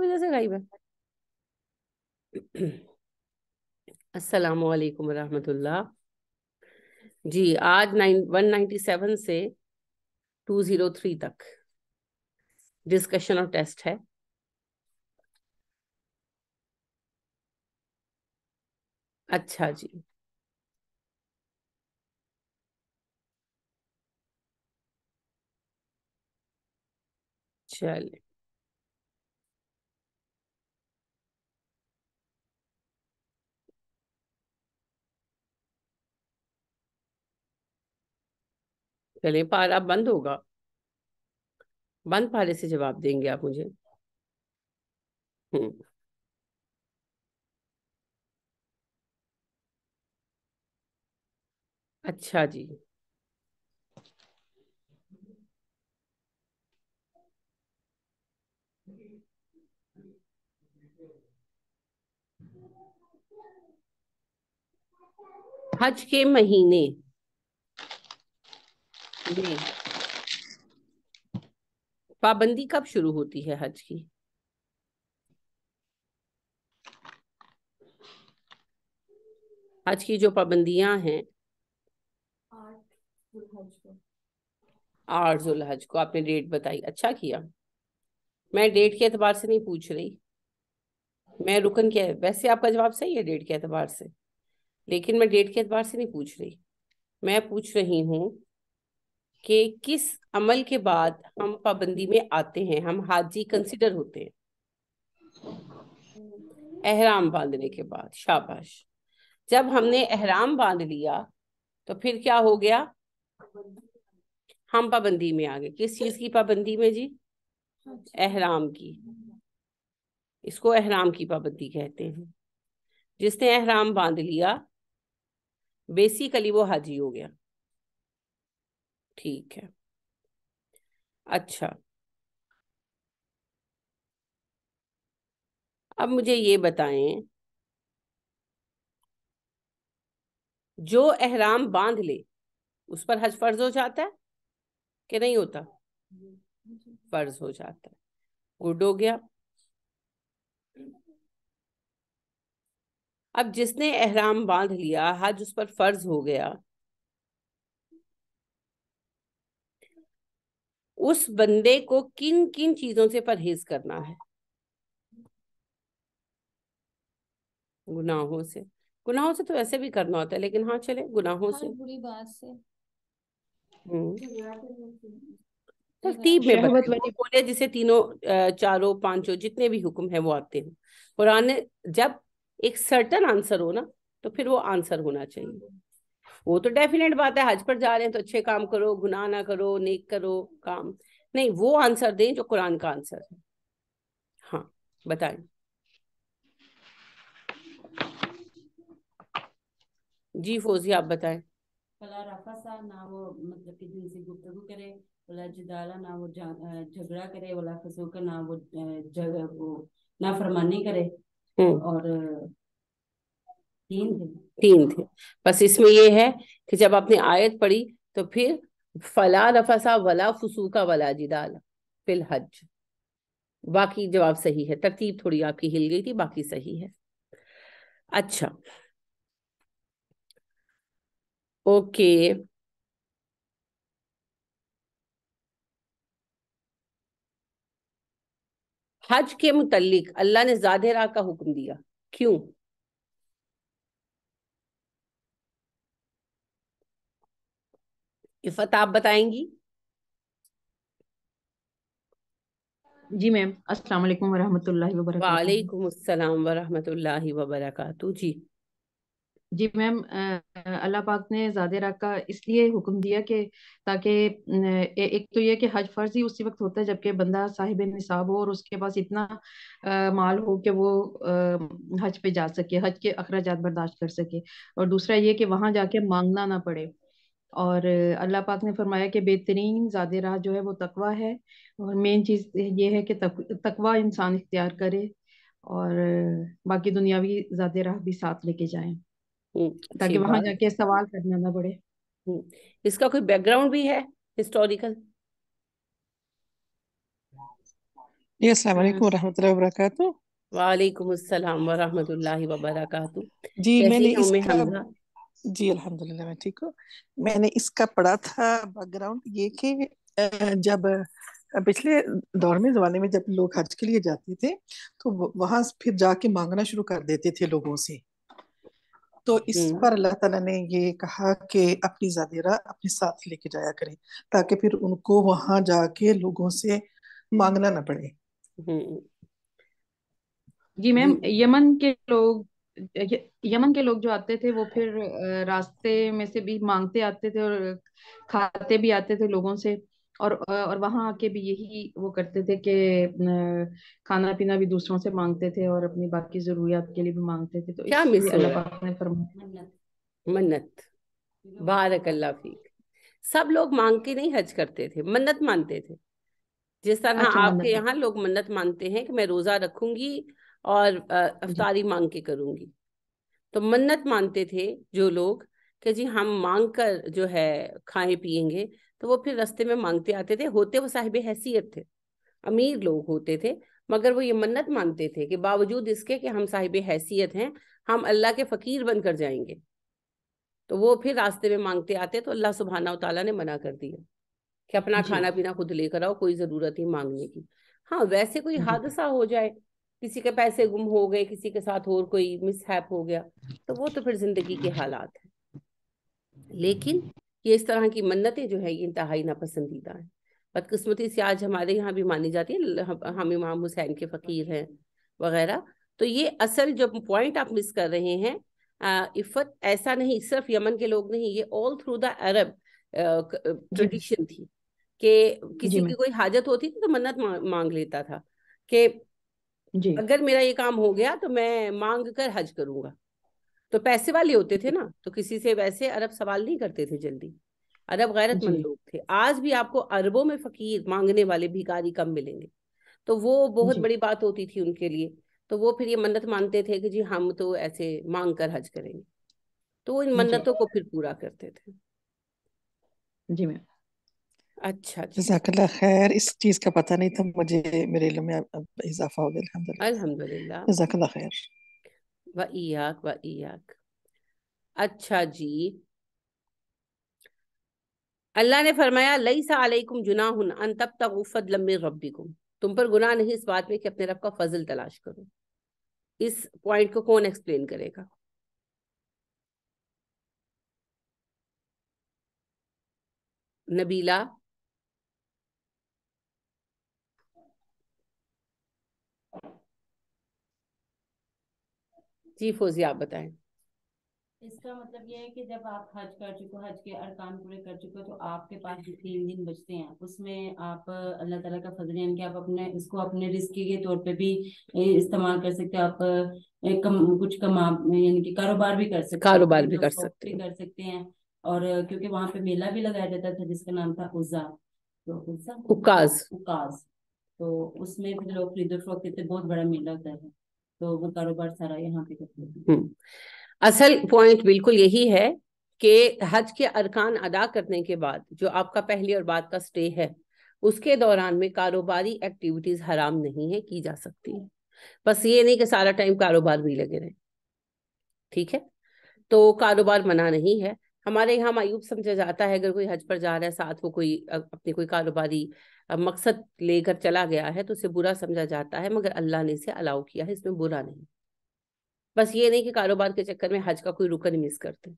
वजह से गायब है अस्सलाम वालेकुम जी आज नाइन वन नाइन्टी सेवन से टू जीरो थ्री तक डिस्कशन और टेस्ट है अच्छा जी चलिए चलें पारा बंद होगा बंद पारे से जवाब देंगे आप मुझे हम्म। अच्छा जी हज के महीने पाबंदी कब शुरू होती है हज की हज की जो पाबंदियां हैं आठ हज को आपने डेट बताई अच्छा किया मैं डेट के एतबार से नहीं पूछ रही मैं रुकन क्या है वैसे आपका जवाब सही है डेट के एतबार से लेकिन मैं डेट के एतबार से नहीं पूछ रही मैं पूछ रही हूँ कि किस अमल के बाद हम पाबंदी में आते हैं हम हाजी कंसिडर होते हैं एहराम बांधने के बाद शाबाश जब हमने एहराम बांध लिया तो फिर क्या हो गया हम पाबंदी में आ गए किस चीज की पाबंदी में जी एहराम की इसको एहराम की पाबंदी कहते हैं जिसने एहराम बांध लिया बेसिकली वो हाजी हो गया ठीक है अच्छा अब मुझे ये बताएं जो अहराम बांध ले उस पर हज फर्ज हो जाता है कि नहीं होता फर्ज हो जाता है गुड हो गया अब जिसने अहराम बांध लिया हज उस पर फर्ज हो गया उस बंदे को किन किन चीजों से परहेज करना है गुनाहों से गुनाहों से तो वैसे भी करना होता है लेकिन हाँ चले गुनाहों से बुरी बात से हम्म। हम्म। तरतीब में बोले जिसे तीनों चारों पांचों जितने भी हुक्म है वो आते हैं कुरान जब एक सर्टन आंसर हो ना तो फिर वो आंसर होना चाहिए वो तो डेफिनेट बात है हज पर जा रहे हैं तो अच्छे काम करो गुनाह ना करो नेक करो काम नहीं वो आंसर दें जो कुरान का आंसर है हाँ बताएं जी फोजी आप बताएं फला रफसा ना वो मतलब कि जिनसे गुफ्तगू करे वला जुदाला ना वो झगड़ा करे वला फसूक ना वो जगह वो ना फरमानी करे हम्म। और तीन थे बस इसमें ये है कि जब आपने आयत पढ़ी तो फिर फला रफसा वला फसूका वला जिदाल फिल हज बाकी जवाब सही है तरतीब थोड़ी आपकी हिल गई थी बाकी सही है अच्छा ओके हज के मुतलिक अल्लाह ने जादेरा राह का हुक्म दिया क्यों इफत आप बताएंगी जी मैम अस्सलाम वालेकुम वरहमतुल्लाहि वबरकातुहू वालेकुम अस्सलाम वरहमतुल्लाहि वबरकातुहू जी जी मैम अल्लाह पाक ने ज़ाद राग का इसलिए हुक्म दिया कि ताकि एक तो यह कि हज फर्ज ही उसी वक्त होता है जबकि बंदा साहिब निसाब हो और उसके पास इतना आ, माल हो कि वो आ, हज पे जा सके हज के अखराज बर्दाश्त कर सके और दूसरा ये कि वहां जाके मांगना ना पड़े और अल्लाह पाक ने फरमाया कि बेहतरीन ज्यादे राह जो है वो तकवा है और मेन चीज़ ये है कि तक, तकवा इंसान इख्तियार करे और बाकी दुनियावी ज़्यादा राह भी साथ लेके जाए हम्म, ताकि वहां जाके सवाल करना ना पड़े हम्म, इसका कोई बैकग्राउंड भी है हिस्टोरिकल हम्म। वालेकुम अस्सलाम वरहमतुल्लाहि वबरकातुहू जी मैंने इसका जी अल्हम्दुलिल्लाह मैं ठीक हूँ मैंने इसका पढ़ा था बैकग्राउंड ये कि जब पिछले दौर में जमाने में जब लोग हज के लिए जाते थे तो वहां फिर जाके मांगना शुरू कर देते थे लोगों से तो इस हम्म। पर अल्लाह ताला ने ये कहा कि अपनी जादेरा अपने साथ लेके जाया करें ताकि फिर उनको वहां जाके लोगों से मांगना ना पड़े हम्म। जी मैम यमन के लोग यमन के लोग जो आते थे वो फिर रास्ते में से भी मांगते आते थे और खाते भी आते थे लोगों से और और वहां आके भी यही वो करते थे कि खाना पीना भी दूसरों से मांगते थे और अपनी बाकी जरूरियात के लिए भी मांगते थे तो क्या मिस अल्लाह पाक ने फरमाया मन्नत बारक अल्लाह फीक सब लोग मांग के नहीं हज करते थे मन्नत मानते थे जिस तरह अच्छा, आपके यहाँ लोग मन्नत मानते हैं कि मैं रोजा रखूंगी और हम्म। अफतारी मांग के करूंगी तो मन्नत मानते थे जो लोग कि जी हम मांग कर जो है खाए पियेंगे तो वो फिर रास्ते में मांगते आते थे होते वो साहिब हैसियत थे अमीर लोग होते थे मगर वो ये मन्नत मानते थे कि बावजूद इसके कि हम साहिब हैसियत हैं हम अल्लाह के फ़कीर बनकर जाएंगे तो वो फिर रास्ते में मांगते आते तो अल्लाह सुबहाना तला ने मना कर दिया कि अपना खाना पीना खुद लेकर आओ कोई ज़रूरत ही मांगने की हाँ वैसे कोई हादसा हो जाए किसी के पैसे गुम हो गए किसी के साथ और कोई मिसहैप हो गया तो वो तो फिर जिंदगी के हालात है लेकिन ये इस तरह की मन्नतें जो है ये इंतहाई नापसंदीदा है बदकस्मती से आज हमारे यहाँ भी मानी जाती है हम इमाम हुसैन के फ़कीर हैं वगैरह तो ये असल जो पॉइंट आप मिस कर रहे हैं इफ़त ऐसा नहीं सिर्फ यमन के लोग नहीं ये all through the Arab tradition थी कि किसी की कोई हाजत होती थी तो मन्नत मांग लेता था कि जी अगर मेरा ये काम हो गया तो मैं मांग कर हज करूंगा तो पैसे वाले होते थे ना तो किसी से वैसे अरब सवाल नहीं करते थे जल्दी अरब गैरतमंद लोग थे आज भी आपको अरबों में फकीर मांगने वाले भिकारी कम मिलेंगे तो वो बहुत बड़ी बात होती थी उनके लिए तो वो फिर ये मन्नत मानते थे कि जी हम तो ऐसे मांग कर हज करेंगे तो वो इन मन्नतों को फिर पूरा करते थे जी मैम अच्छा जी अच्छा, अच्छा। जजाकल्ला खैर इस चीज़ का पता नहीं था मुझे मेरे इल्म में अब इजाफा हो गया अल्हम्दुलिल्लाह अल्हम्दुलिल्लाह जजाकल्ला खैर व इयाक व इयाक अच्छा जी अल्लाह ने फरमाया लैसा अलैकुम जुनाहुन अन तब तगु फदलम मिन रब्बिकुम तुम पर गुनाह नहीं इस बात में कि अपने रब का फजल तलाश करो इस पॉइंट को कौन एक्सप्लेन करेगा नबीला जी फोजी आप बताएं इसका मतलब ये है कि जब आप हज कर चुके हो हज के अरकान पूरे कर चुके हो तो आपके पास जो तीन दिन बचते हैं उसमें आप अल्लाह ताला का फजल यानी कि आप अपने इसको अपने रिस्क के तौर पे भी इस्तेमाल कर सकते हैं आप एक कम, कुछ कमा यानी कि कारोबार भी कर सकते हैं कारोबार भी कर सकते कर सकते हैं और क्योंकि वहां पे मेला भी लगाया जाता था जिसका नाम था उजा तो उजा उकाज उकाज तो उसमें भी लोग खरीदो फरोख्त बहुत बड़ा मेला होता है तो वो कारोबार सारा यहाँ पे करते हैं हम्म, असल पॉइंट बिल्कुल यही है कि हज के अरकान अदा करने के बाद जो आपका पहली और बाद का स्टे है उसके दौरान में कारोबारी एक्टिविटीज हराम नहीं है की जा सकती है बस ये नहीं कि सारा टाइम कारोबार भी लगे रहे ठीक है तो कारोबार मना नहीं है हमारे यहाँ मायूब समझा जाता है अगर कोई हज पर जा रहा है साथ वो कोई अपने कोई कारोबारी अब मकसद लेकर चला गया है तो उसे बुरा समझा जाता है मगर अल्लाह ने इसे अलाउ किया है इसमें बुरा नहीं बस ये नहीं कि कारोबार के चक्कर में हज का कोई रुकन मिस करते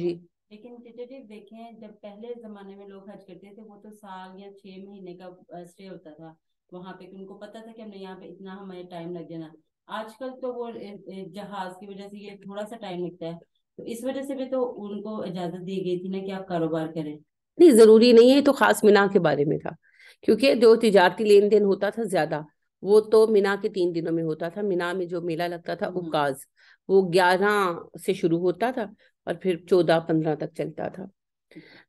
जी लेकिन जी देखें जब पहले जमाने में लोग हज करते थे वो तो साल या छह महीने का स्टे होता था वहाँ पे उनको पता था कि हमने यहाँ पे इतना हमें टाइम लग जाना आजकल तो वो जहाज की वजह से ये थोड़ा सा टाइम लगता है तो इस वजह से भी तो उनको इजाजत दी गई थी ना कि आप कारोबार करें नहीं जरूरी नहीं है तो खास मिना के बारे में था क्योंकि जो तिजारती लेन देन होता था ज्यादा वो तो मीना के तीन दिनों में होता था मीना में जो मेला लगता था हम्म। उकाज वो ग्यारह से शुरू होता था और फिर चौदह पंद्रह तक चलता था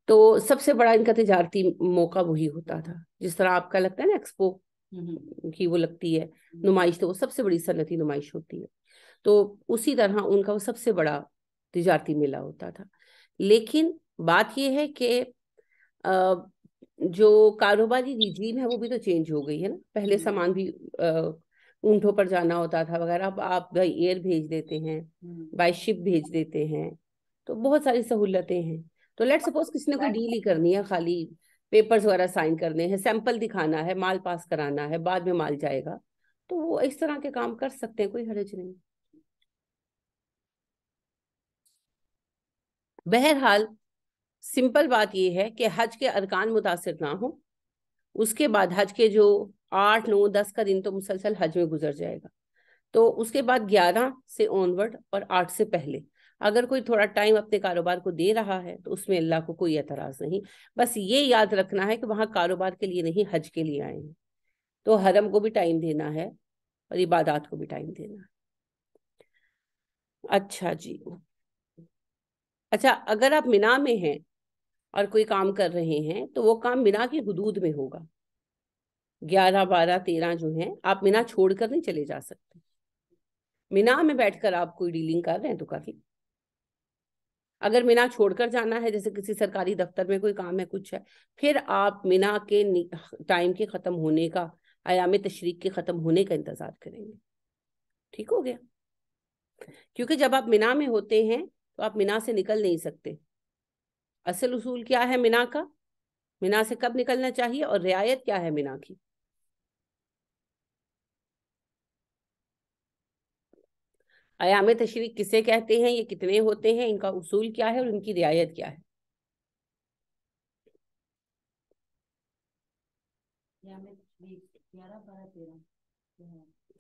तो सबसे बड़ा इनका तजारती मौका वही होता था जिस तरह आपका लगता है ना एक्सपो हम्म। की वो लगती है हम्म। नुमाइश तो वो सबसे बड़ी सनती नुमाइश होती है तो उसी तरह उनका वो सबसे बड़ा तजारती मेला होता था लेकिन बात यह है कि जो कारोबारी रिजीम है वो भी तो चेंज हो गई है ना पहले हम्म। सामान भी ऊंटों पर जाना होता था वगैरह अब आप बाई एयर भेज देते हैं हम्म। बाई शिप भेज देते हैं तो बहुत सारी सहूलतें हैं तो लेट सपोज किसी ने कोई डील ही करनी है खाली पेपर्स वगैरह साइन करने हैं सैंपल दिखाना है माल पास कराना है बाद में माल जाएगा तो वो इस तरह के काम कर सकते हैं कोई हरज नहीं बहरहाल सिंपल बात यह है कि हज के अरकान मुतासर ना हो उसके बाद हज के जो आठ नौ दस का दिन तो मुसलसल हज में गुजर जाएगा तो उसके बाद ग्यारह से ऑनवर्ड और आठ से पहले अगर कोई थोड़ा टाइम अपने कारोबार को दे रहा है तो उसमें अल्लाह को कोई एतराज़ नहीं बस ये याद रखना है कि वहां कारोबार के लिए नहीं हज के लिए आए हैं तो हरम को भी टाइम देना है और इबादत को भी टाइम देना है अच्छा जी अच्छा अगर आप मिना में हैं और कोई काम कर रहे हैं तो वो काम मिना के हदूद में होगा ग्यारह बारह तेरह जो है आप मिना छोड़कर नहीं चले जा सकते मीना में बैठकर आप कोई डीलिंग कर रहे हैं तो कर अगर मीना छोड़कर जाना है जैसे किसी सरकारी दफ्तर में कोई काम है कुछ है फिर आप मीना के टाइम के ख़त्म होने का आयाम तशरीक के ख़त्म होने का इंतज़ार करेंगे ठीक हो गया क्योंकि जब आप मीना में होते हैं तो आप मीना से निकल नहीं सकते असल उसूल क्या है मिना का मिना से कब निकलना चाहिए और रियायत क्या है मिना की आयाम तशरी किसे कहते हैं ये कितने होते हैं इनका उसूल क्या है और इनकी रियायत क्या है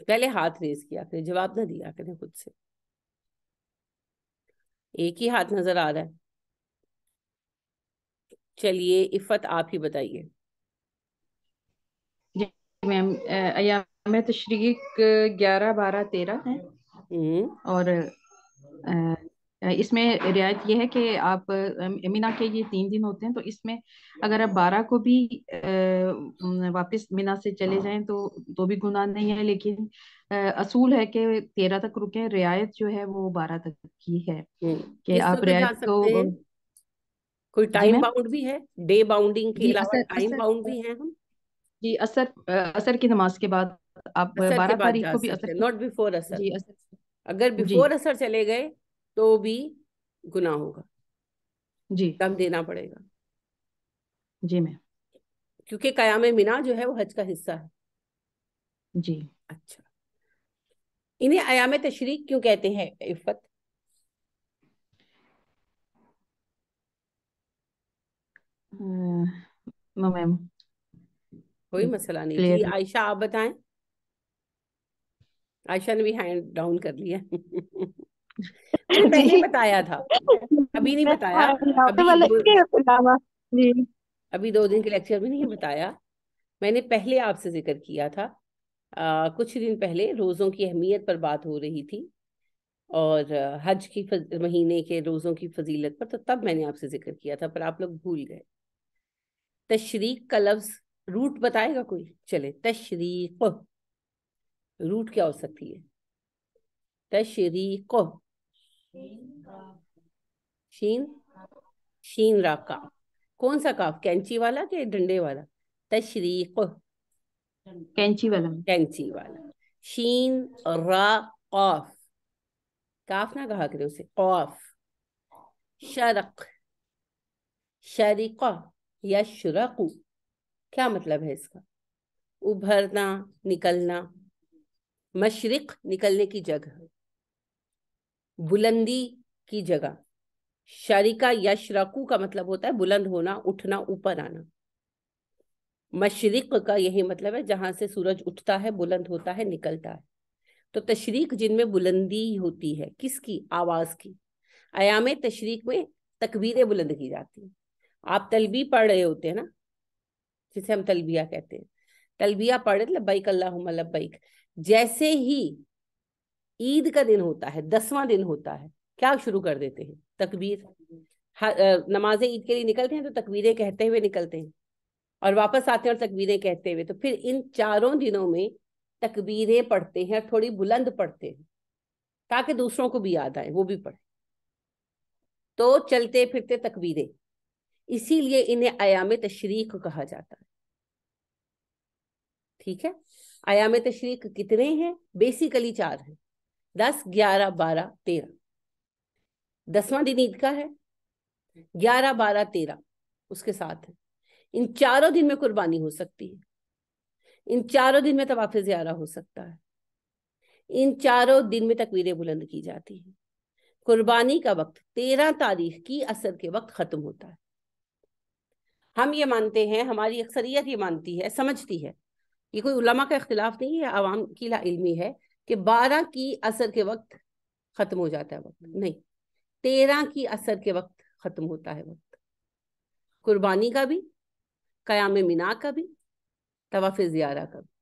पहले हाथ रेज किया करें जवाब ना दिया करें खुद से एक ही हाथ नजर आ रहा है चलिए इफ़त आप ही बताइए मैम अयाम तशरीक ग्यारह बारह तेरह है हम्म। और इसमें रियायत यह है कि आप मीना के ये तीन दिन होते हैं तो इसमें अगर आप बारह को भी वापस मीना से चले जाएं तो तो भी गुनाह नहीं है लेकिन असूल है कि तेरह तक रुके रियायत जो है वो बारह तक की है हम्म। कि आप तो रियायत को तो कोई टाइम बाउंड भी है डे बाउंडिंग के अलावा टाइम बाउंड भी है हम जी असर असर की नमाज के बाद आप बारह तारीख को भी असर नॉट बिफोर असर जी असर अगर बिफोर असर चले गए तो भी गुना होगा जी कम देना पड़ेगा जी मैम क्योंकि कयाम मीना जो है वो हज का हिस्सा है जी अच्छा इन्हें आयाम तशरीक क्यों कहते हैं इफ्फत नो मैम कोई मसला नहीं जी आयशा आप बताएं आयशा ने भी हैंड डाउन कर लिया पहले बताया था अभी नहीं बताया अभी दो, अभी दो दिन के लेक्चर में नहीं बताया मैंने पहले आपसे जिक्र किया था आ, कुछ दिन पहले रोज़ों की अहमियत पर बात हो रही थी और हज की महीने के रोज़ों की फजीलत पर तो तब मैंने आपसे जिक्र किया था पर आप लोग भूल गए तशरीक का लफ्ज रूट बताएगा कोई चले तशरीक रूट क्या हो सकती है तशरीक शीन शीन राका कौन सा काफ कैंची वाला के डंडे वाला तशरीक कैंची वाला कैंची वाला शीन रा काफ काफ ना कहा करे उसे काफ शरक शरीका यशरकु क्या मतलब है इसका उभरना निकलना मशरक निकलने की जगह बुलंदी की जगह या शराकू का मतलब होता है बुलंद होना उठना ऊपर आना मशरक का यही मतलब है जहां से सूरज उठता है बुलंद होता है निकलता है तो तशरीक जिनमें बुलंदी होती है किसकी आवाज की आयाम तशरीक में तकबीरें बुलंद की जाती हैं आप तलबी पढ़ रहे होते हैं ना जिसे हम तलबिया कहते हैं तलबिया पढ़ रहे लबैक अल्लाह लबैक जैसे ही ईद का दिन होता है दसवां दिन होता है क्या शुरू कर देते हैं तकबीर नमाज ईद के लिए निकलते हैं तो तकबीरें कहते हुए निकलते हैं और वापस आते हैं और तकबीरें कहते हुए तो फिर इन चारों दिनों में तकबीरें पढ़ते हैं और थोड़ी बुलंद पढ़ते हैं ताकि दूसरों को भी याद आए वो भी पढ़े तो चलते फिरते तकबीरें इसीलिए इन्हें आयाम तशरीक कहा जाता है ठीक है आयाम तशरीक कितने हैं बेसिकली चार हैं दस ग्यारह बारह तेरह दसवां दिन ईद का है ग्यारह बारह तेरह उसके साथ है इन चारों दिन में कुर्बानी हो सकती है इन चारों दिन में तवाफ ज्यारा हो सकता है इन चारों दिन में तकवीरें बुलंद की जाती हैं कुर्बानी का वक्त तेरह तारीख की असर के वक्त खत्म होता है हम ये मानते हैं हमारी अक्सरियत ये मानती है समझती है ये कोई उलमा का इख्तिलाफ नहीं है आवाम की इल्मी है कि बारह की असर के वक्त ख़त्म हो जाता है वक्त नहीं तेरह की असर के वक्त ख़त्म होता है वक्त कुर्बानी का भी कयाम मीना का भी तवाफ़ ज़ियारा का भी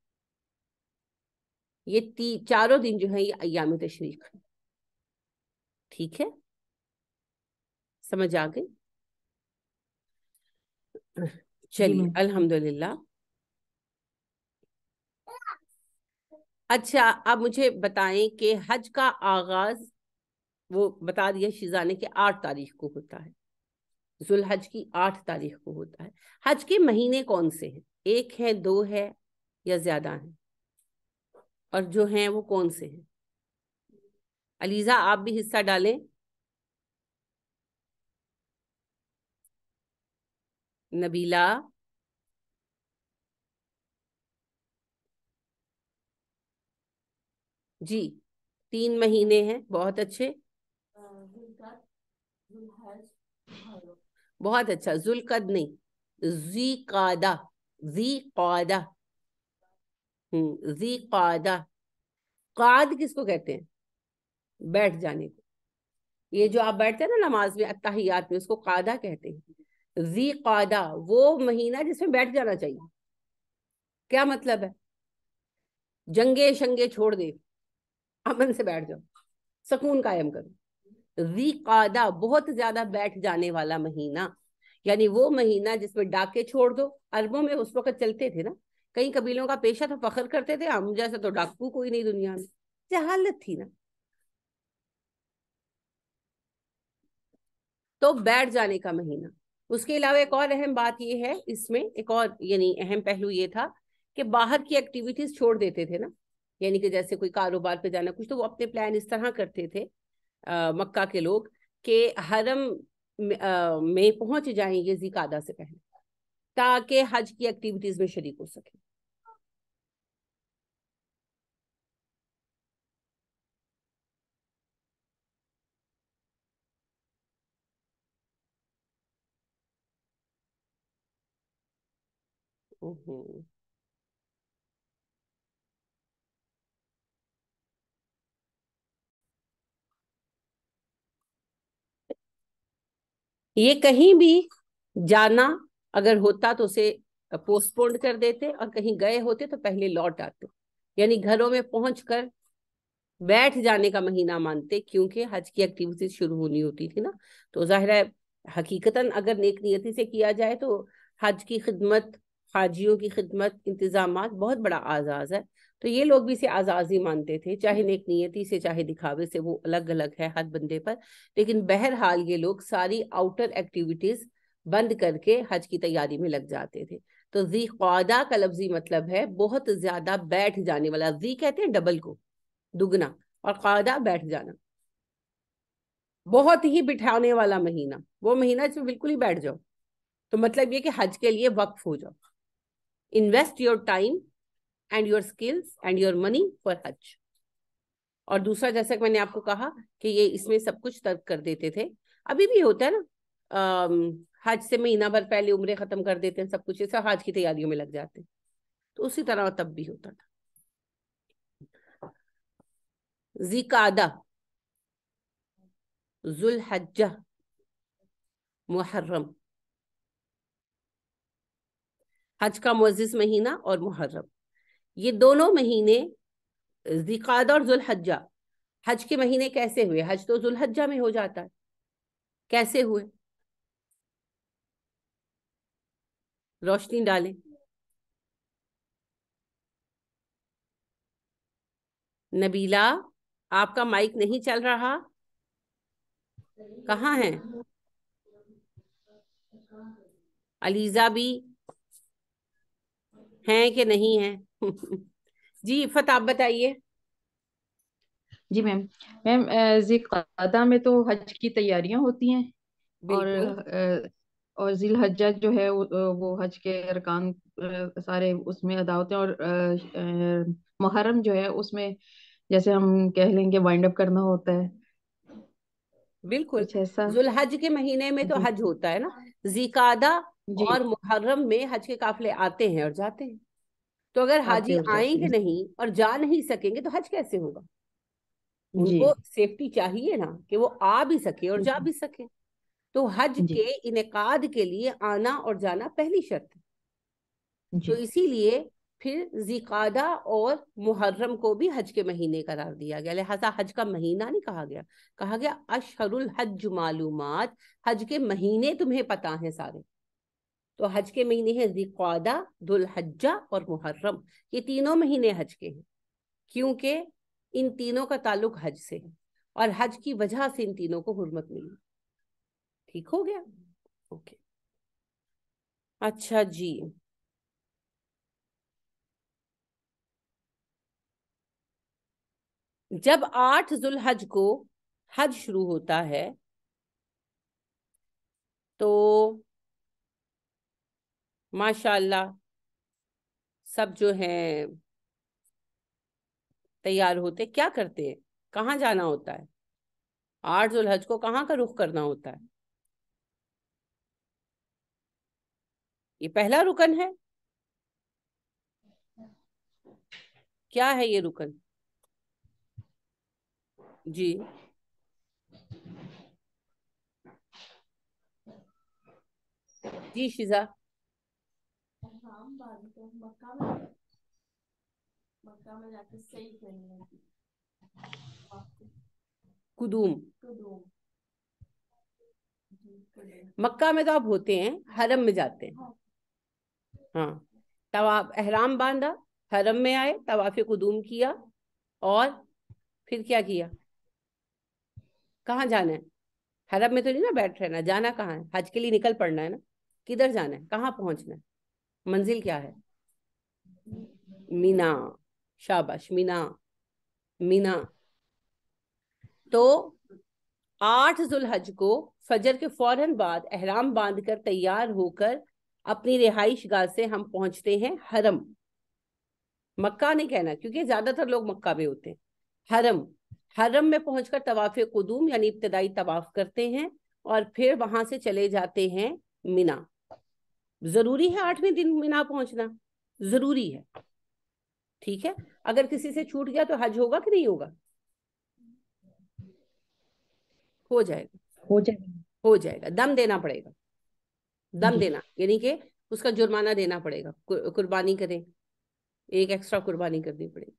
ये ती चारों दिन जो है ये अयाम तशरीक है ठीक है समझ आ गई चलिए अल्हम्दुलिल्लाह अच्छा आप मुझे बताएं कि हज का आगाज वो बता दिया शिजा ने कि आठ तारीख को होता है जुलहज की आठ तारीख को होता है हज के महीने कौन से हैं एक है दो है या ज्यादा है और जो हैं वो कौन से हैं अलीजा आप भी हिस्सा डालें नबीला जी तीन महीने हैं बहुत अच्छे बहुत अच्छा जुलकद नहीं जी कादा जी कादा हम्म, जी कादा काद किसको कहते हैं बैठ जाने को ये जो आप बैठते हैं ना नमाज में अत्ताहियात में उसको कादा कहते हैं जी कादा वो महीना जिसमें बैठ जाना चाहिए क्या मतलब है जंगे शंगे छोड़ दे अमन से बैठ जाओ सकून कायम करो जी कादा बहुत ज्यादा बैठ जाने वाला महीना यानी वो महीना जिसमें डाके छोड़ दो अरबों में उस वक्त चलते थे ना कई कबीलों का पेशा तो फखर करते थे हम जैसे तो डाकू कोई नहीं दुनिया में जहालत थी ना तो बैठ जाने का महीना उसके अलावा एक और अहम बात ये है इसमें एक और यानी अहम पहलू ये था कि बाहर की एक्टिविटीज छोड़ देते थे ना यानी कि जैसे कोई कारोबार पे जाना कुछ तो वो अपने प्लान इस तरह करते थे आ, मक्का के लोग कि हरम में पहुंच जाएंगे जिकादा से पहले ताकि हज की एक्टिविटीज में शरीक हो सके Mm-hmm. ये कहीं भी जाना अगर होता तो उसे पोस्टपोन कर देते और कहीं गए होते तो पहले लौट आते यानी घरों में पहुंचकर बैठ जाने का महीना मानते क्योंकि हज की एक्टिविटीज शुरू होनी होती थी ना तो जाहिर है हकीकतन अगर नेक नियति से किया जाए तो हज की खिदमत हाजियों की खिदमत इंतजाम बहुत बड़ा आजाज है तो ये लोग भी इसे ही मानते थे चाहे नेक नियति से चाहे दिखावे से वो अलग अलग है हर बंदे पर लेकिन बहरहाल ये लोग सारी आउटर एक्टिविटीज बंद करके हज की तैयारी में लग जाते थे तो जी ख्वादा का लफ्जी मतलब है बहुत ज्यादा बैठ जाने वाला जी कहते हैं डबल को दुगना और ख्वादा बैठ जाना बहुत ही बिठाने वाला महीना वो महीना इसमें बिल्कुल ही बैठ जाओ तो मतलब ये कि हज के लिए वक्फ हो जाओ invest your time and your skills and your money for हज और दूसरा जैसा कि मैंने आपको कहा कि ये इसमें सब कुछ तर्क कर देते थे अभी भी होता है ना हज से महीना भर पहले उम्र खत्म कर देते हैं सब कुछ ऐसा हज की तैयारियों में लग जाते हैं तो उसी तरह तब भी होता था जिकादा हज्जा मुहर्रम हज का मजिज महीना और मुहर्रम ये दोनों महीने जिकादा और जुल्हजा हज के महीने कैसे हुए हज तो जुल्हजा में हो जाता है कैसे हुए रोशनी डालें नबीला आपका माइक नहीं चल रहा कहाँ है अलीजा भी हैं कि नहीं है जी फत आप बताइए जी मैम मैम जिकादा में तो हज की तैयारियां होती हैं और और जिल हज्जा जो है वो हज के अरकान सारे उसमें अदा होते हैं और मुहर्रम जो है उसमें जैसे हम कह लेंगे वाइंड अप करना होता है बिल्कुल कुछ ऐसा जुल हज के महीने में तो हज होता है ना जिकादा और मुहर्रम में हज के काफले आते हैं और जाते हैं तो अगर हाजी आएंगे नहीं और जा नहीं सकेंगे तो हज कैसे होगा उनको सेफ्टी चाहिए ना कि वो आ भी सके और जा भी सके तो हज के इनकाद के लिए आना और जाना पहली शर्त है तो इसीलिए फिर जिकादा और मुहर्रम को भी हज के महीने करार दिया गया लिहाजा हज का महीना नहीं कहा गया कहा गया अशहरुल हज मालूमात हज के महीने तुम्हें पता है सारे तो हज के महीने हैं जिक्वादा दुलहज्जा और मुहर्रम ये तीनों महीने हज के हैं क्योंकि इन तीनों का ताल्लुक हज से है और हज की वजह से इन तीनों को हुरमत मिली ठीक हो गया ओके अच्छा जी जब आठ जुलहज को हज शुरू होता है तो माशाल्लाह सब जो है तैयार होते क्या करते हैं कहाँ जाना होता है आठ जुलहज को कहाँ का रुख करना होता है ये पहला रुकन है क्या है ये रुकन जी जी शिजा बाद तो मक्का में मक्का में जाके सही कुदूम कुदूम मक्का में तो आप होते हैं हरम में जाते हैं हाँ, हाँ। तब आप अहराम बांधा हरम में आए तब आप कुदूम किया और फिर क्या किया कहाँ जाना है हरम में तो नहीं ना बैठ रहना जाना कहाँ है हज के लिए निकल पड़ना है ना किधर जाना है कहाँ पहुंचना है मंजिल क्या है मीना शाबाश मीना मीना तो आठ जुलहज को फजर के फौरन बाद अहराम बांधकर तैयार होकर अपनी रिहाइश गाह से हम पहुंचते हैं हरम मक्का नहीं कहना क्योंकि ज्यादातर लोग मक्का में होते हैं हरम हरम में पहुंचकर तवाफ कदूम यानी इब्तदाई तवाफ करते हैं और फिर वहां से चले जाते हैं मीना जरूरी है आठवें दिन में ना पहुंचना जरूरी है ठीक है अगर किसी से छूट गया तो हज होगा कि नहीं होगा हो जाएगा हो जाएगा हो जाएगा दम देना पड़ेगा दम देना यानी कि उसका जुर्माना देना पड़ेगा कुर्बानी करें एक एक्स्ट्रा कुर्बानी करनी पड़ेगी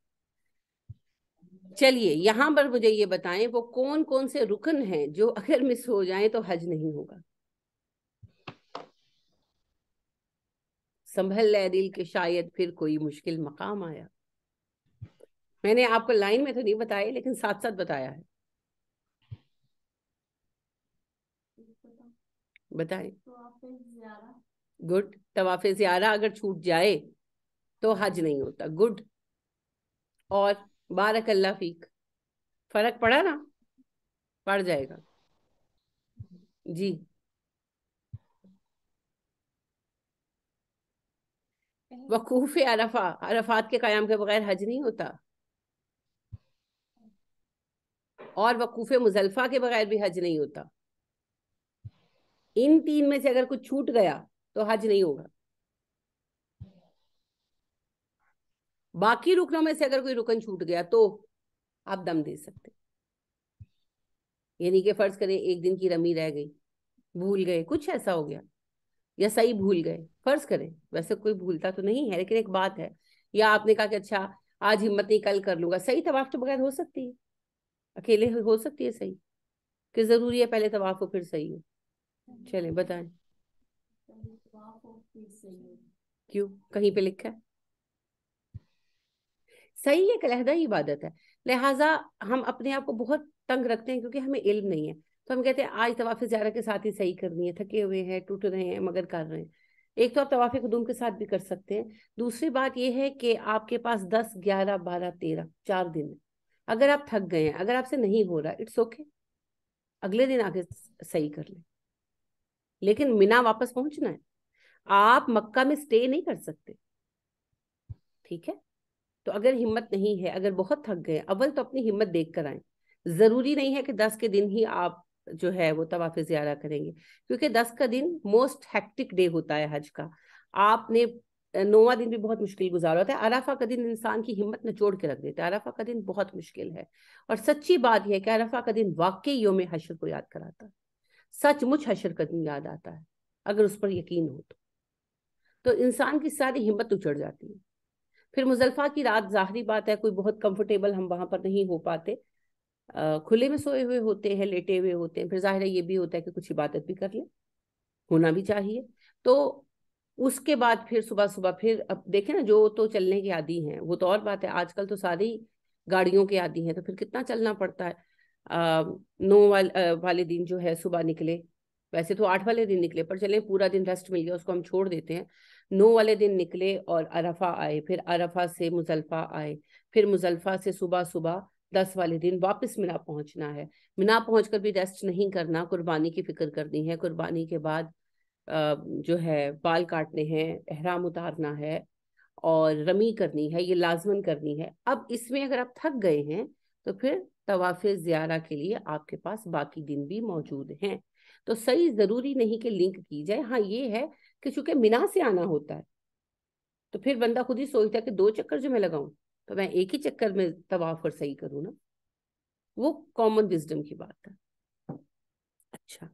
चलिए यहां पर मुझे ये बताएं वो कौन कौन से रुकन हैं जो अगर मिस हो जाए तो हज नहीं होगा संभल ले दिल के शायद फिर कोई मुश्किल मकाम आया मैंने आपको लाइन में तो नहीं बताया लेकिन साथ साथ बताया है बताए गुड तवाफ ज्यारा अगर छूट जाए तो हज नहीं होता गुड और बारक अल्लाह फीक फर्क पड़ा ना पड़ जाएगा जी वकूफ अरफा अरफात के क्याम के बगैर हज नहीं होता और वकूफ मुजल्फा के बगैर भी हज नहीं होता इन तीन में से अगर कुछ छूट गया तो हज नहीं होगा बाकी रुकनों में से अगर कोई रुकन छूट गया तो आप दम दे सकते यानी कि फर्ज करें एक दिन की रमी रह गई भूल गए कुछ ऐसा हो गया या सही भूल गए फर्ज करें वैसे कोई भूलता तो नहीं है लेकिन एक बात है या आपने कहा कि अच्छा आज हिम्मत नहीं कल कर लूंगा सही तवाफ तो बगैर हो सकती है अकेले हो सकती है सही कि जरूरी है पहले तवाफ हो फिर सही हो चले बताए क्यों कहीं पे लिखा है सही है कलहदा इबादत है लिहाजा हम अपने आप को बहुत तंग रखते हैं क्योंकि हमें इल्म नहीं है तो हम कहते हैं आज तवाफ़ ज़्यादा के साथ ही सही करनी है थके हुए हैं टूट रहे हैं मगर कर रहे हैं एक तो आप तवाफ़ कदूम के साथ भी कर सकते हैं दूसरी बात यह है कि आपके पास दस ग्यारह बारह तेरह चार दिन है अगर आप थक गए हैं अगर आपसे नहीं हो रहा इट्स ओके अगले दिन आके सही कर लें लेकिन मिना वापस पहुंचना है आप मक्का में स्टे नहीं कर सकते ठीक है तो अगर हिम्मत नहीं है अगर बहुत थक गए अव्वल तो अपनी हिम्मत देख कर आए जरूरी नहीं है कि दस के दिन ही आप जो है वो तवाफ ज्यारा करेंगे क्योंकि दस का दिन मोस्ट हैक्टिक डे होता है हज का आपने नौवा दिन भी बहुत मुश्किल गुजारा होता है अराफा का दिन इंसान की हिम्मत नचोड़ के रख देता है अराफा का दिन बहुत मुश्किल है और सच्ची बात यह है कि अराफा का दिन वाकई योम हशर को याद कराता है सचमुच हशर का दिन याद आता है अगर उस पर यकीन हो तो तो इंसान की सारी हिम्मत उछड़ जाती है फिर मुजल्फा की रात जाहरी बात है कोई बहुत कंफर्टेबल हम वहां पर नहीं हो पाते खुले में सोए हुए होते हैं लेटे हुए होते हैं फिर जाहिर है ये भी होता है कि कुछ इबादत भी कर ले होना भी चाहिए तो उसके बाद फिर सुबह सुबह फिर अब देखे ना जो तो चलने के आदि हैं वो तो और बात है आजकल तो सारी गाड़ियों के आदि हैं तो फिर कितना चलना पड़ता है आ, नौ वाल, वाले दिन जो है सुबह निकले वैसे तो आठ वाले दिन निकले पर चले पूरा दिन रेस्ट मिल गया उसको हम छोड़ देते हैं नौ वाले दिन निकले और अरफा आए फिर अरफा से मुजल्फा आए फिर मुजल्फा से सुबह सुबह दस वाले दिन वापस मिना पहुंचना है मिना पहुंचकर भी रेस्ट नहीं करना कुर्बानी की फिक्र करनी है कुर्बानी के बाद जो है बाल काटने हैं अहराम उतारना है और रमी करनी है ये लाजमन करनी है अब इसमें अगर आप थक गए हैं तो फिर तवाफ़ ज्यारा के लिए आपके पास बाकी दिन भी मौजूद हैं तो सही ज़रूरी नहीं कि लिंक की जाए हाँ ये है कि चूंकि मिना से आना होता है तो फिर बंदा खुद ही सोचता है कि दो चक्कर जो मैं लगाऊं तो मैं एक ही चक्कर में तवाफ और सही करूँ ना वो कॉमन विजडम की बात है अच्छा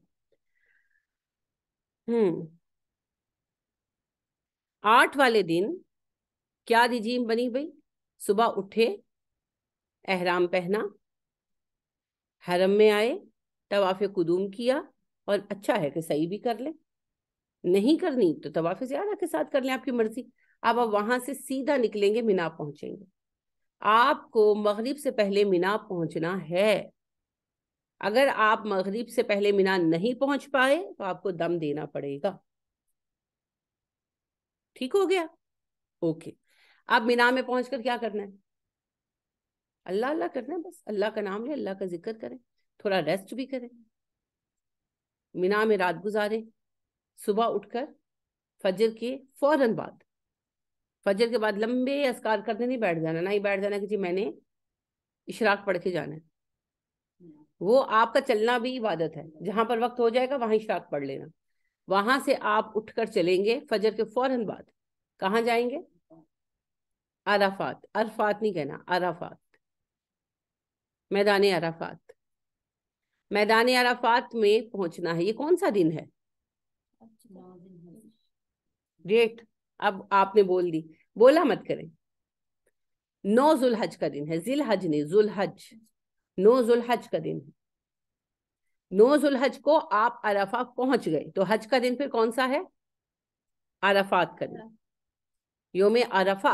हम्म आठ वाले दिन क्या रिजीम बनी भाई सुबह उठे एहराम पहना हरम में आए तवाफ कुदूम किया और अच्छा है कि सही भी कर ले नहीं करनी तो तवाफ ज्यादा के साथ कर लें आपकी मर्जी अब आप वहां से सीधा निकलेंगे मिना पहुंचेंगे आपको मगरिब से पहले मीना पहुंचना है अगर आप मगरिब से पहले मीना नहीं पहुंच पाए तो आपको दम देना पड़ेगा ठीक हो गया ओके अब मीना में पहुंच कर क्या करना है अल्लाह अल्लाह करना है बस अल्लाह का नाम लें अल्लाह का जिक्र करें थोड़ा रेस्ट भी करें मीना में रात गुजारें सुबह उठकर फजर के फौरन बाद फजर के बाद लंबे असकार करने नहीं बैठ जाना ना ही बैठ जाना कि जी मैंने इशराक पढ़ के जाना है वो आपका चलना भी इबादत है जहां पर वक्त हो जाएगा वहां इशराक पढ़ लेना वहां से आप उठकर चलेंगे फजर के फौरन बाद कहाँ जाएंगे अराफात अरफात नहीं कहना अराफात मैदान अराफात मैदान अराफात में पहुंचना है ये कौन सा दिन है डेट अच्छा, अब आपने बोल दी बोला मत करें नौ जुलहज का दिन है जिलहज नहीं जुलहज नौ जुलहज का दिन है नौ जुलहज को आप अरफा पहुंच गए तो हज का दिन फिर कौन सा है अरफात का दिन योम अरफा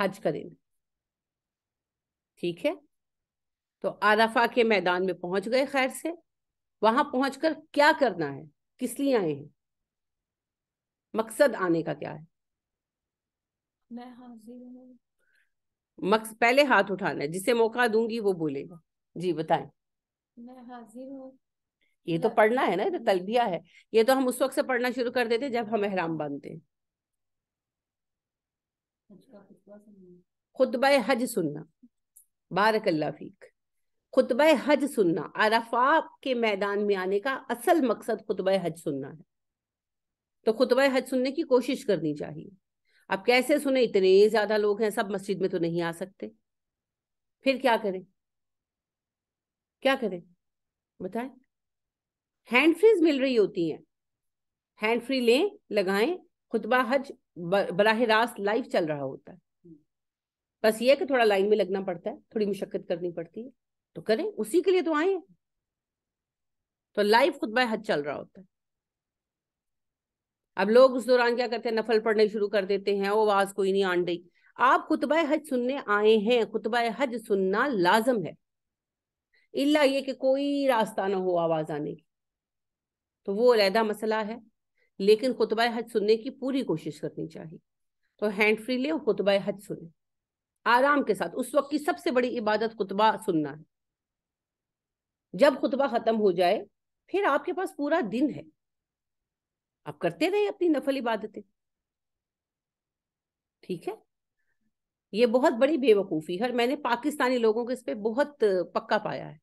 हज का दिन ठीक है तो अरफा के मैदान में पहुंच गए खैर से वहां पहुंचकर क्या करना है किस लिए आए हैं मकसद आने का क्या है मैं हाजिर हूँ मक्स पहले हाथ उठाना है जिसे मौका दूंगी वो बोलेगा जी बताए मैं हाजिर हूँ ये तो पढ़ना है ना ये तो तलबिया है ये तो हम उस वक्त से पढ़ना शुरू कर देते जब हम एहराम बांधते हैं खुतब हज सुनना अल्लाह फीक खुतब हज सुनना अरफा के मैदान में आने का असल मकसद खुतब हज सुनना है तो खुतब हज सुनने की कोशिश करनी चाहिए अब कैसे सुने इतने ज्यादा लोग हैं सब मस्जिद में तो नहीं आ सकते फिर क्या करें क्या करें बताएं हैंड फ्रीज मिल रही होती हैं हैंड फ्री लें लगाएं खुतबा हज बराह रास्त लाइव चल रहा होता है बस ये कि थोड़ा लाइन में लगना पड़ता है थोड़ी मुशक्कत करनी पड़ती है तो करें उसी के लिए तो आए तो लाइव खुतबा हज चल रहा होता है अब लोग उस दौरान क्या करते हैं नफल पढ़ने शुरू कर देते हैं वो आवाज कोई नहीं आन रही आप खुतब हज सुनने आए हैं खुतब हज सुनना लाजम है इल्ला ये कि कोई रास्ता ना हो आवाज आने की तो वो अलहदा मसला है लेकिन खुतब हज सुनने की पूरी कोशिश करनी चाहिए तो हैंड फ्री ले और खुतब हज सुने आराम के साथ उस वक्त की सबसे बड़ी इबादत खुतबा सुनना है जब खुतबा खत्म हो जाए फिर आपके पास पूरा दिन है आप करते रहे अपनी नफल इबादतें ठीक है ये बहुत बड़ी बेवकूफ़ी है मैंने पाकिस्तानी लोगों को इस पर बहुत पक्का पाया है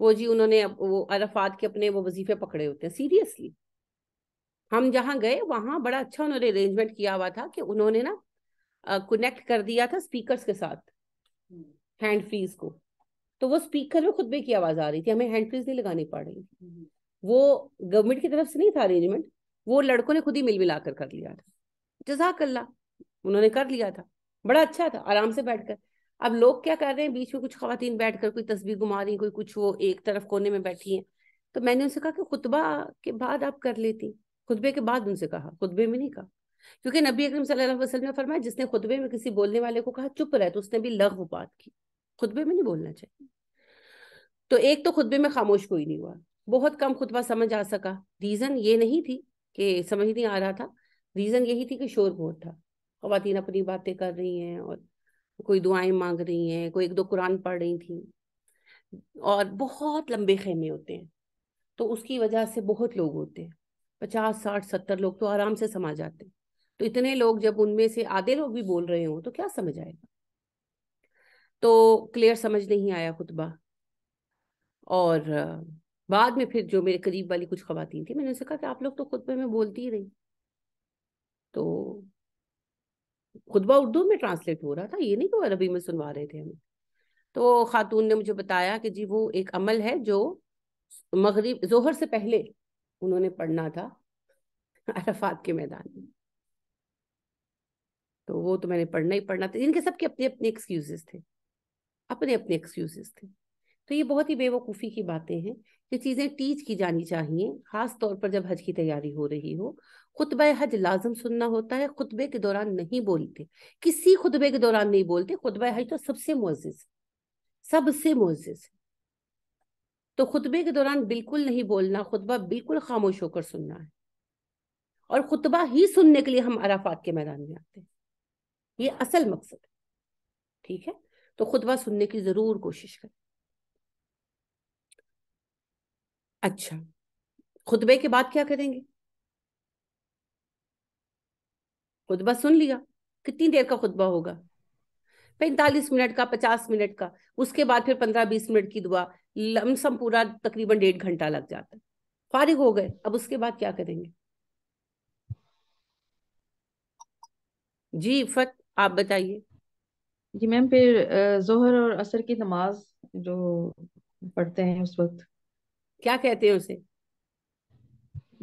वो जी उन्होंने वो अरफात के अपने वो वजीफे पकड़े होते हैं सीरियसली हम जहाँ गए वहां बड़ा अच्छा उन्होंने अरेंजमेंट किया हुआ था कि उन्होंने ना कनेक्ट कर दिया था स्पीकर्स के साथ हैंड हम्म। फ्रीज को तो वो स्पीकर में खुतबे की आवाज़ आ रही थी हमें हैंड फ्रीज नहीं लगानी पड़ रही हम्म। वो गवर्नमेंट की तरफ से नहीं था अरेंजमेंट वो लड़कों ने खुद ही मिल मिलाकर कर लिया था जजाकल्ला उन्होंने कर लिया था बड़ा अच्छा था आराम से बैठकर अब लोग क्या कर रहे हैं बीच में कुछ खातन कर कोई तस्वीर घुमा रही कोई कुछ वो एक तरफ कोने में बैठी है तो मैंने उनसे कहा कि खुतबा के बाद आप कर लेती खुतबे के बाद उनसे कहा खुतबे में नहीं कहा क्योंकि नबी अकरम सल्लल्लाहु अलैहि वसल्लम ने फरमाया जिसने खुतबे में किसी बोलने वाले को कहा चुप रहे तो उसने भी लघु बात की खुतबे में नहीं बोलना चाहिए तो एक तो खुतबे में खामोश कोई नहीं हुआ बहुत कम खुतबा समझ आ सका रीजन ये नहीं थी कि समझ नहीं आ रहा था रीज़न यही थी कि शोर बहुत था खातन अपनी बातें कर रही हैं और कोई दुआएं मांग रही हैं कोई एक दो कुरान पढ़ रही थी और बहुत लंबे खेमे होते हैं तो उसकी वजह से बहुत लोग होते हैं पचास साठ सत्तर लोग तो आराम से समा जाते हैं तो इतने लोग जब उनमें से आधे लोग भी बोल रहे हों तो क्या समझ आएगा तो क्लियर समझ नहीं आया खुतबा और बाद में फिर जो मेरे करीब वाली कुछ खातन थी मैंने उनसे कहा कि आप लोग तो खुतबे में बोलती ही रही तो खुतबा उर्दू में ट्रांसलेट हो रहा था ये नहीं कि अरबी में सुनवा रहे थे हमें तो खातून ने मुझे बताया कि जी वो एक अमल है जो मगरब जोहर से पहले उन्होंने पढ़ना था अरफात के मैदान में तो वो तो मैंने पढ़ना ही पढ़ना था इनके सबके अपने अपने एक्सक्यूजेस थे अपने अपने एक्सक्यूजेस थे तो ये बहुत ही बेवकूफ़ी की बातें हैं ये चीज़ें टीच की जानी चाहिए खास तौर पर जब हज की तैयारी हो रही हो खुतब हज लाजम सुनना होता है खुतबे के दौरान नहीं बोलते किसी खुतबे के दौरान नहीं बोलते खुतब हज तो सबसे है सबसे है तो खुतबे के दौरान बिल्कुल नहीं बोलना खुतबा बिल्कुल खामोश होकर सुनना है और खुतबा ही सुनने के लिए हम अराफात के मैदान में आते हैं ये असल मकसद ठीक है तो खुतबा सुनने की जरूर कोशिश करें अच्छा खुतबे के बाद क्या करेंगे खुतबा सुन लिया कितनी देर का खुतबा होगा पैंतालीस मिनट का पचास मिनट का उसके बाद फिर पंद्रह बीस मिनट की दुआ लमसम पूरा तकरीबन डेढ़ घंटा लग जाता है फारिग हो गए अब उसके बाद क्या करेंगे जी फत आप बताइए जी मैम फिर जोहर और असर की नमाज जो पढ़ते हैं उस वक्त क्या कहते हैं उसे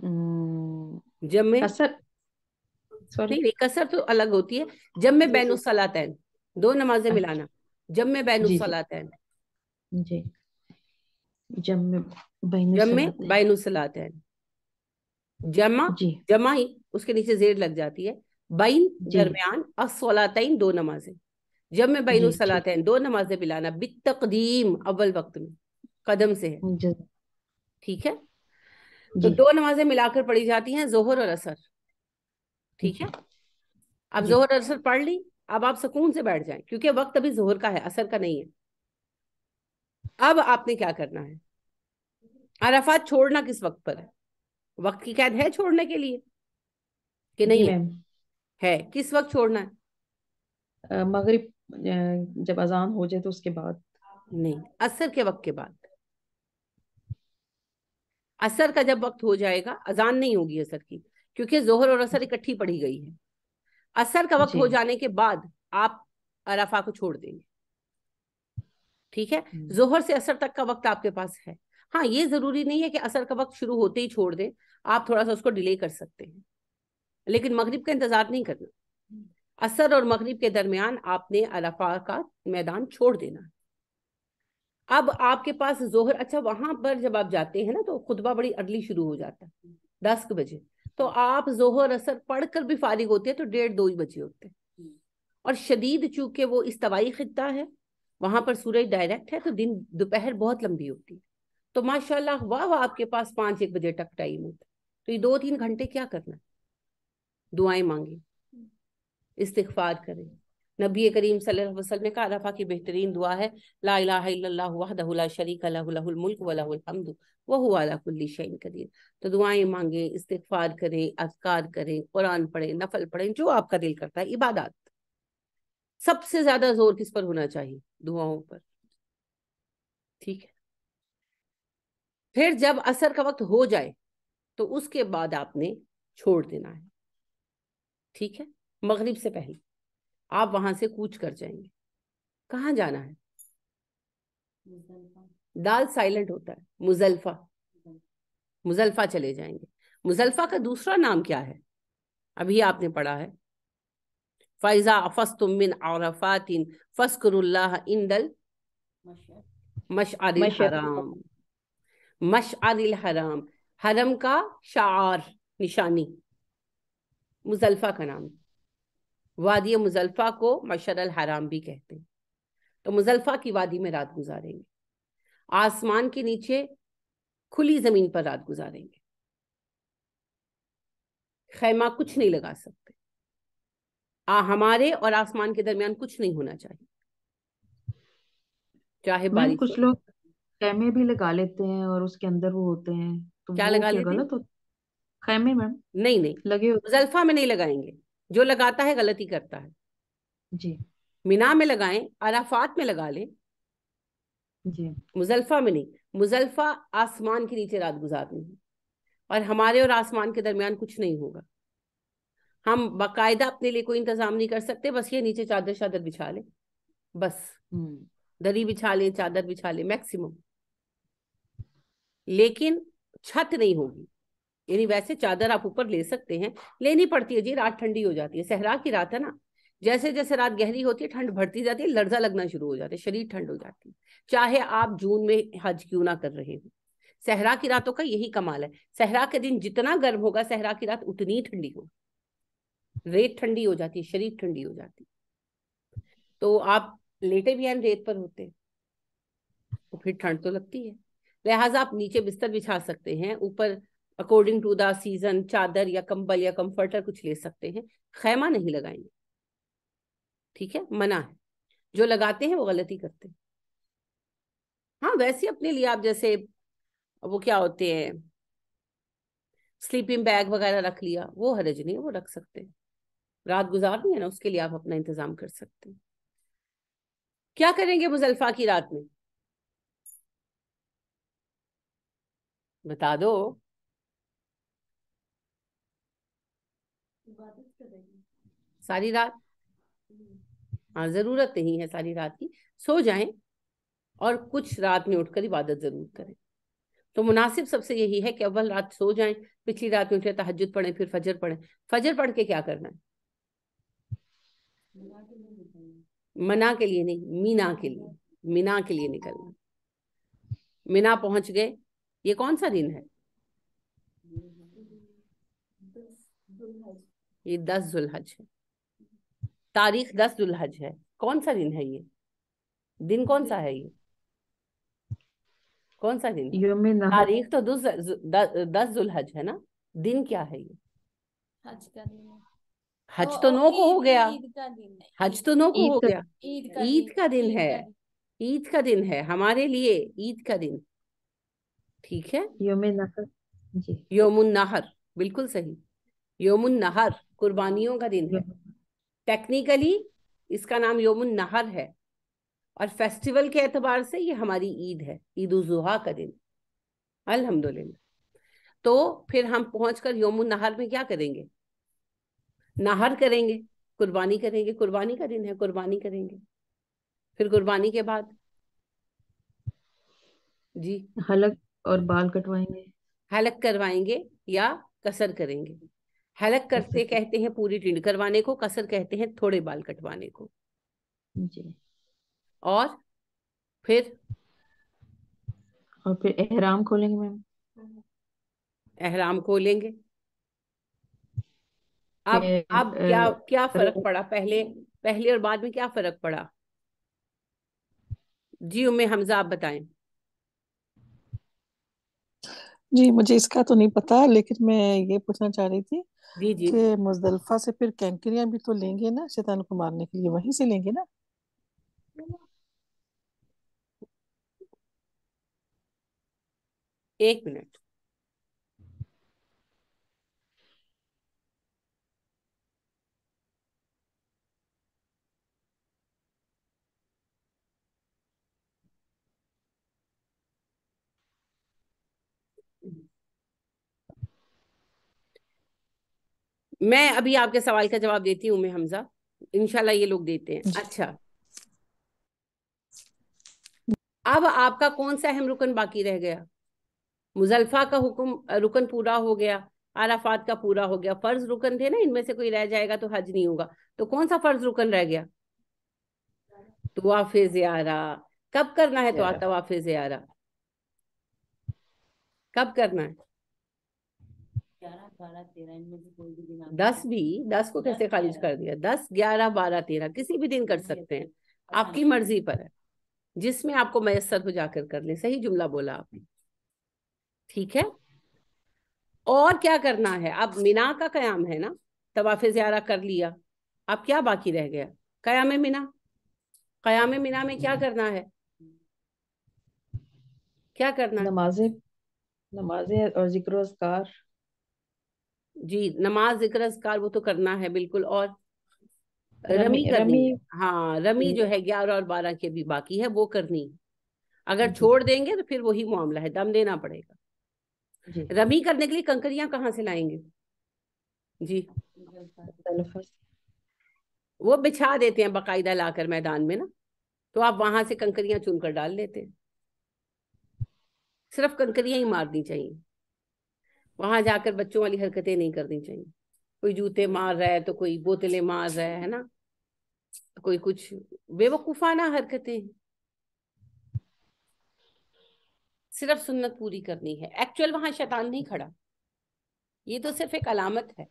हम्म, जब में कसर सॉरी कसर तो अलग होती है जब में बैन सलातैन दो नमाजें अच्छा। मिलाना जब में बैन सलातैन जी जब में जब में बैन सलातैन जमा जमा ही उसके नीचे जेर लग जाती है बैन दरमियान असलातैन दो नमाजें जब मैं बैन सलातैन दो नमाजें मिलाना बित तकदीम अव्वल वक्त में कदम से है ठीक है तो दो नमाजें मिलाकर पढ़ी जाती हैं जोहर और असर ठीक है अब जोहर और असर पढ़ ली अब आप सुकून से बैठ जाएं क्योंकि वक्त अभी जोहर का है असर का नहीं है अब आपने क्या करना है अराफात छोड़ना किस वक्त पर है वक्त की कैद है छोड़ने के लिए कि नहीं है है किस वक्त छोड़ना है मगरिब जब अजान हो जाए तो उसके बाद नहीं असर के वक्त के बाद असर का जब वक्त हो जाएगा अजान नहीं होगी असर की क्योंकि जोहर और असर इकट्ठी पड़ी गई है असर का वक्त हो जाने के बाद आप अराफा को छोड़ देंगे ठीक है हम्म। जोहर से असर तक का वक्त आपके पास है हाँ ये जरूरी नहीं है कि असर का वक्त शुरू होते ही छोड़ दें आप थोड़ा सा उसको डिले कर सकते हैं लेकिन मगरिब का इंतजार नहीं करना असर और मगरिब के दरमियान आपने अराफा का मैदान छोड़ देना अब आपके पास जोहर अच्छा वहां पर जब आप जाते हैं ना तो खुतबा बड़ी अर्ली शुरू हो जाता है दस बजे तो आप जोहर असर पढ़कर भी फारिग होते हैं तो डेढ़ दो ही बजे होते हैं और शदीद चूंकि वो इस्तवाई खत्ता है वहां पर सूरज डायरेक्ट है तो दिन दोपहर बहुत लंबी होती है तो माशाल्लाह वाह वाह आपके पास पाँच एक बजे तक टाइम होता तो ये दो तीन घंटे क्या करना दुआएं मांगे इस्तार करें नबी करीम वसल्लम ने कहा अल्लाह की बेहतरीन दुआ है ला लाला शरीक मुल्क अला कुल्ली शैन करीर तो दुआएं मांगे इस्तफार करें अजकार करें कुरान पढ़े नफल पढ़े जो आपका दिल करता है इबादत सबसे ज्यादा जोर किस पर होना चाहिए दुआओं पर ठीक है फिर जब असर का वक्त हो जाए तो उसके बाद आपने छोड़ देना है ठीक है मगरिब से पहले आप वहां से कूच कर जाएंगे कहाँ जाना है दाल साइलेंट होता है मुजल्फा मुजल्फा चले जाएंगे मुजल्फा का दूसरा नाम क्या है अभी आपने पढ़ा है फैजा फस्तुम मिन और फस्कुरुल्लाह इंदल आदिल हराम आदिल हराम हरम का शार निशानी मुजल्फा का नाम वादी मुजल्फा को मशर हराम भी कहते हैं तो मुजल्फा की वादी में रात गुजारेंगे आसमान के नीचे खुली जमीन पर रात गुजारेंगे खैमा कुछ नहीं लगा सकते आ, हमारे और आसमान के दरमियान कुछ नहीं होना चाहिए चाहे बारिश कुछ लोग खैमे भी लगा लेते हैं और उसके अंदर वो होते हैं तो क्या लगा लेते गलत होता खैमे मैम नहीं नहीं लगे मुजल्फा में नहीं लगाएंगे जो लगाता है गलती करता है जी मीना में लगाएं अराफात में लगा लें जी मुजल्फा में नहीं मुजल्फा आसमान के नीचे रात गुजारनी है और हमारे और आसमान के दरमियान कुछ नहीं होगा हम बाकायदा अपने लिए कोई इंतजाम नहीं कर सकते बस ये नीचे चादर शादर बिछा लें बस हम्म। दरी बिछा लें चादर बिछा लें मैक्सिमम लेकिन छत नहीं होगी यानी वैसे चादर आप ऊपर ले सकते हैं लेनी पड़ती है जी रात ठंडी हो जाती है सहरा की रात है ना जैसे जैसे रात गहरी होती है ठंड बढ़ती जाती है लर्जा लगना शुरू हो जाता है शरीर ठंड हो जाती है चाहे आप जून में हज क्यों ना कर रहे हो सहरा की रातों का यही कमाल है सहरा के दिन जितना गर्म होगा सहरा की रात उतनी ठंडी होगी रेत ठंडी हो जाती है शरीर ठंडी हो जाती है तो आप लेटे भी हैं रेत पर होते तो फिर ठंड तो लगती है लिहाजा आप नीचे बिस्तर बिछा सकते हैं ऊपर अकॉर्डिंग टू द सीजन चादर या कंबल या कंफर्टर कुछ ले सकते हैं खैमा नहीं लगाएंगे ठीक है मना है जो लगाते हैं वो गलती करते हैं हाँ वैसे अपने लिए आप जैसे वो क्या होते हैं स्लीपिंग बैग वगैरह रख लिया वो हरज नहीं वो रख सकते हैं रात गुजारनी है ना उसके लिए आप अपना इंतजाम कर सकते हैं क्या करेंगे मुजल्फा की रात में बता दो सारी रात हाँ जरूरत नहीं है सारी रात की सो जाएं और कुछ रात में उठकर इबादत जरूर करें तो मुनासिब सबसे यही है कि अव्वल रात सो जाएं पिछली रात में उठे तहजद पढ़े फिर फजर पढ़े फजर पढ़ के क्या करना है मना के लिए नहीं मीना के लिए मीना के लिए निकलना मीना पहुंच गए ये कौन सा दिन है ये दस जुल्हज है तारीख दस दुल्हज है कौन सा दिन है ये दिन कौन सा है ये कौन सा दिन तारीख तो दस दस दुल्हज है ना दिन क्या है ये हज का दिन हज तो, नो नौ को हो गया हज तो नौ को हो गया ईद का दिन है तो ईद का दिन है हमारे लिए ईद का दिन ठीक है योम नहर योमुन नहर बिल्कुल सही योमुन नहर कुर्बानियों का दिन है टेक्निकली इसका नाम योमुन नहर है और फेस्टिवल के एतबार से ये हमारी ईद है ईद उजुहा का दिन अल्हम्दुलिल्लाह तो फिर हम पहुंचकर योमुन नहर में क्या करेंगे नहर करेंगे कुर्बानी करेंगे कुर्बानी का दिन है कुर्बानी करेंगे फिर कुर्बानी के बाद जी हलक और बाल कटवाएंगे हलक करवाएंगे या कसर करेंगे हलक करते कहते हैं पूरी टिंड करवाने को कसर कहते हैं थोड़े बाल कटवाने को जी और फिर और फिर एहराम खोलेंगे मैम एहराम खोलेंगे अब अब क्या क्या फर्क पड़ा पहले पहले और बाद में क्या फर्क पड़ा जी उम्मे हमजा आप बताएं जी, मुझे इसका तो नहीं पता लेकिन मैं ये पूछना चाह रही थी जी, जी। कि मुज़दलिफ़ा से फिर कैंकरिया भी तो लेंगे ना शैतान को मारने के लिए वहीं से लेंगे ना? एक मिनट मैं अभी आपके सवाल का जवाब देती हूँ मैं हमजा इनशाला ये लोग देते हैं अच्छा अब आपका कौन सा अहम रुकन बाकी रह गया मुजल्फा का हुक्म रुकन पूरा हो गया आराफात का पूरा हो गया फर्ज रुकन थे ना इनमें से कोई रह जाएगा तो हज नहीं होगा तो कौन सा फर्ज रुकन रह गया तवाफ ज्यारा कब करना है तो तवाफ ज्यारा कब करना है दस भी दस को कैसे खारिज कर दिया दस ग्यारह बारह तेरह किसी भी दिन कर सकते हैं अच्छा। आपकी मर्जी पर है जिसमें आपको मैसर हो जाकर कर ले सही जुमला बोला आपने ठीक है और क्या करना है अब मीना का कयाम है ना तवाफे ज्यारा कर लिया अब क्या बाकी रह गया कयाम मीना कयाम मीना में क्या करना है क्या करना नमाजे नमाजे और जिक्र जी नमाज जिक्र अस्कार वो तो करना है बिल्कुल और रमी करनी रमी, हाँ रमी जो है ग्यारह और बारह के भी बाकी है वो करनी अगर छोड़ देंगे तो फिर वही मामला है दम देना पड़ेगा रमी करने के लिए कंकरियां कहाँ से लाएंगे जी वो बिछा देते हैं बकायदा लाकर मैदान में ना तो आप वहां से कंकरियां चुनकर डाल लेते हैं सिर्फ कंकरियां ही मारनी चाहिए वहां जाकर बच्चों वाली हरकतें नहीं करनी चाहिए कोई जूते मार रहा है तो कोई बोतलें मार रहा है है ना कोई कुछ बेवकूफाना हरकतें सिर्फ सुन्नत पूरी करनी है एक्चुअल वहां शैतान नहीं खड़ा ये तो सिर्फ एक अलामत है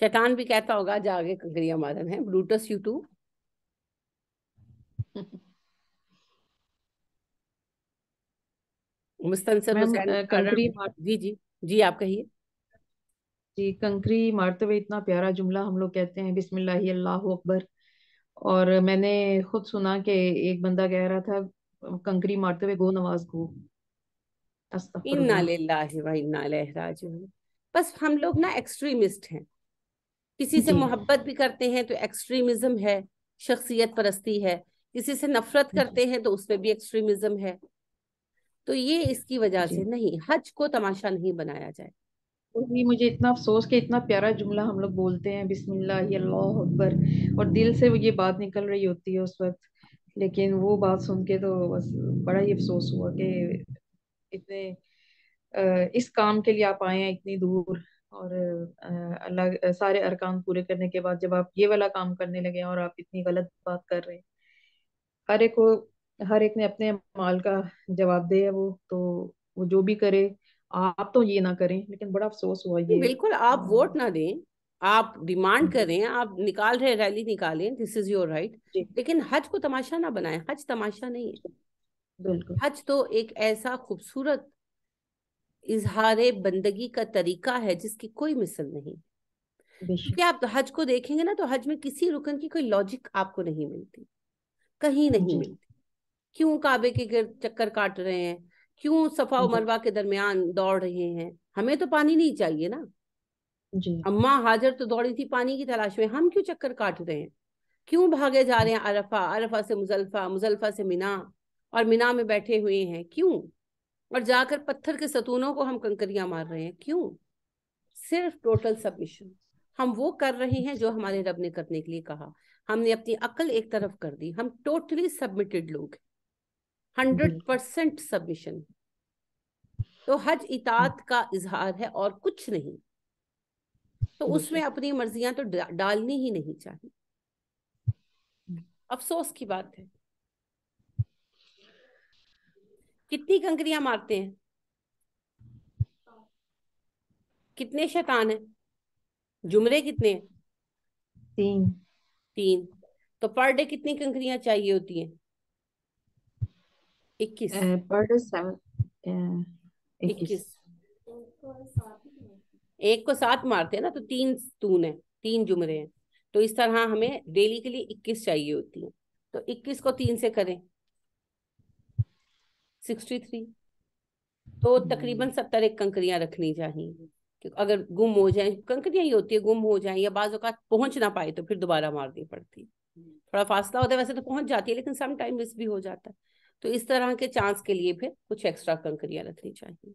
शैतान भी कहता होगा जागे कंकरिया मारन है ब्लूटस यू टू मुस्तनसर कंकरी जी जी जी आप कहिए जी कंकरी मारते हुए इतना प्यारा जुमला हम लोग कहते हैं बिस्मिल्लाह अल्लाह अकबर और मैंने खुद सुना कि एक बंदा कह रहा था कंकरी मारते हुए गो नवाज गो बस हम लोग ना एक्सट्रीमिस्ट हैं किसी से मोहब्बत भी करते हैं तो एक्सट्रीमिज्म है शख्सियत परस्ती है किसी से नफरत करते हैं तो उसमें भी एक्सट्रीमिज्म है तो ये इसकी वजह से नहीं हज को तमाशा नहीं बनाया जाए भी मुझे इतना अफसोस कि इतना प्यारा जुमला हम लोग बोलते हैं बिस्मिल्लाह अकबर और दिल से ये बात निकल रही होती है उस वक्त लेकिन वो बात सुन के तो बस बड़ा ही अफसोस हुआ कि इतने इस काम के लिए आप आए हैं इतनी दूर और अल्लाह सारे अरकान पूरे करने के बाद जब आप ये वाला काम करने लगे और आप इतनी गलत बात कर रहे हैं हर एक को हर एक ने अपने माल का जवाब दे है वो तो वो जो भी करे आप तो ये ना करें लेकिन बड़ा अफसोस हुआ ये बिल्कुल आप हाँ। वोट ना दें आप डिमांड हाँ। करें आप निकाल रहे रैली निकालें दिस इज योर राइट लेकिन हज को तमाशा ना बनाएं हज तमाशा नहीं है बिल्कुल हज तो एक ऐसा खूबसूरत इजहार बंदगी का तरीका है जिसकी कोई मिसल नहीं क्योंकि आप तो हज को देखेंगे ना तो हज में किसी रुकन की कोई लॉजिक आपको नहीं मिलती कहीं नहीं मिलती क्यों काबे के चक्कर काट रहे हैं क्यों सफा और मरवा के दरमियान दौड़ रहे हैं हमें तो पानी नहीं चाहिए ना जी अम्मा हाजर तो दौड़ी थी पानी की तलाश में हम क्यों चक्कर काट रहे हैं क्यों भागे जा रहे हैं अरफा अरफा से मुजल्फा मुजल्फा से मीना और मीना में बैठे हुए हैं क्यों और जाकर पत्थर के सतूनों को हम कंकरियां मार रहे हैं क्यों सिर्फ टोटल सबमिशन हम वो कर रहे हैं जो हमारे रब ने करने के लिए कहा हमने अपनी अकल एक तरफ कर दी हम टोटली सबमिटेड लोग हंड्रेड परसेंट सबमिशन तो हज इतात का इजहार है और कुछ नहीं तो उसमें अपनी मर्जियां तो डालनी ही नहीं चाहिए अफसोस की बात है कितनी कंकरियां मारते हैं कितने शैतान है जुमरे कितने हैं तीन तीन तो पर डे कितनी कंकरियां चाहिए होती हैं इक्कीस पर इक्कीस एक को सात मारते हैं ना तो तीन तून है तीन जुमरे हैं तो इस तरह हमें डेली के लिए इक्कीस चाहिए होती है तो इक्कीस को तीन से करें सिक्सटी थ्री तो हम्म। तकरीबन सत्तर एक कंकरियां रखनी चाहिए अगर गुम हो जाए कंकरियां ही होती है गुम हो जाए या बाज अवत पहुंच ना पाए तो फिर दोबारा मारनी पड़ती है हम्म। थोड़ा फासला होता है वैसे तो पहुंच जाती है लेकिन सम टाइम मिस भी हो जाता है तो इस तरह के चांस के लिए फिर कुछ एक्स्ट्रा कंकरियां रखनी चाहिए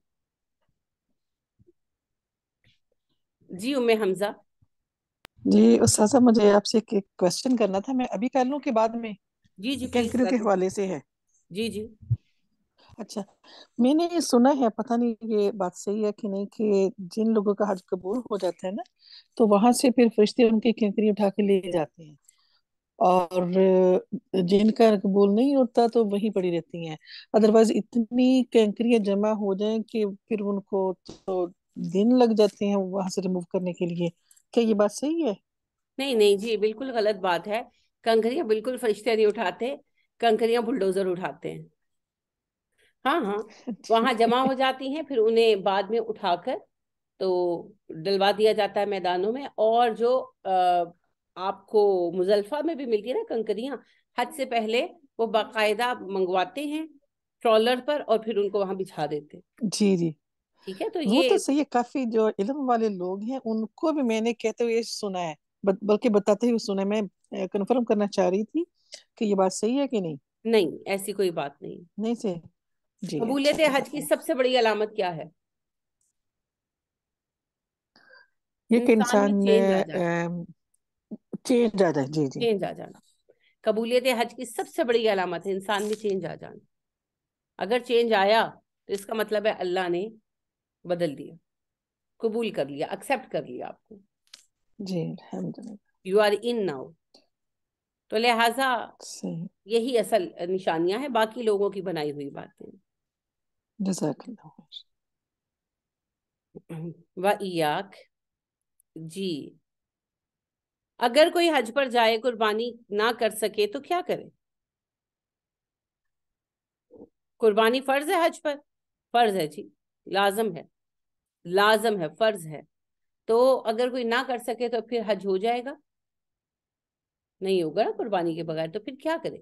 जी उमे हमजा जी उस मुझे आपसे एक क्वेश्चन करना था मैं अभी कर लूं के बाद में जी जी कैंकर के हवाले से है जी जी अच्छा मैंने ये सुना है पता नहीं ये बात सही है कि नहीं कि जिन लोगों का हज कबूल हो जाता है ना तो वहां से फिर फरिश्ते उनकी कैंकरी उठा के ले जाते हैं और जिनका कबूल नहीं होता तो वहीं पड़ी रहती हैं अदरवाइज इतनी कैंकरियां जमा हो जाएं कि फिर उनको तो दिन लग जाते हैं वहां से रिमूव करने के लिए क्या ये बात सही है नहीं नहीं जी बिल्कुल गलत बात है कंकरियां बिल्कुल फरिश्ते नहीं उठाते कंकरियां बुलडोजर उठाते हैं हाँ हाँ वहां जमा हो जाती हैं फिर उन्हें बाद में उठाकर तो डलवा दिया जाता है मैदानों में और जो आ, आपको मुजल्फा में भी मिलती है ना कंकरियाँ हद से पहले वो बाकायदा मंगवाते हैं ट्रॉलर पर और फिर उनको वहां बिछा देते हैं जी जी ठीक है तो ये तो सही है काफी जो इलम वाले लोग हैं उनको भी मैंने कहते हुए सुना है बल्कि बताते हुए सुना मैं कंफर्म करना चाह रही थी कि ये बात सही है कि नहीं नहीं ऐसी कोई बात नहीं नहीं से जी कबूलियत हज की सबसे बड़ी अलामत क्या है ये इंसान इंसान चेंज आ जाए जी जी चेंज आ जाना कबूलियत हज की सबसे बड़ी अलामत है इंसान में चेंज आ जाना अगर चेंज आया तो इसका मतलब है अल्लाह ने बदल दिया कबूल कर लिया एक्सेप्ट कर लिया आपको जी यू आर इन नाउ तो लिहाजा यही असल निशानियां हैं बाकी लोगों की बनाई हुई बातें व इयाक जी अगर कोई हज पर जाए कुर्बानी ना कर सके तो क्या करे कुर्बानी फर्ज है हज पर फर्ज है जी लाजम है लाजम है फर्ज है तो अगर कोई ना कर सके तो फिर हज हो जाएगा नहीं होगा ना कुर्बानी के बगैर तो फिर क्या करे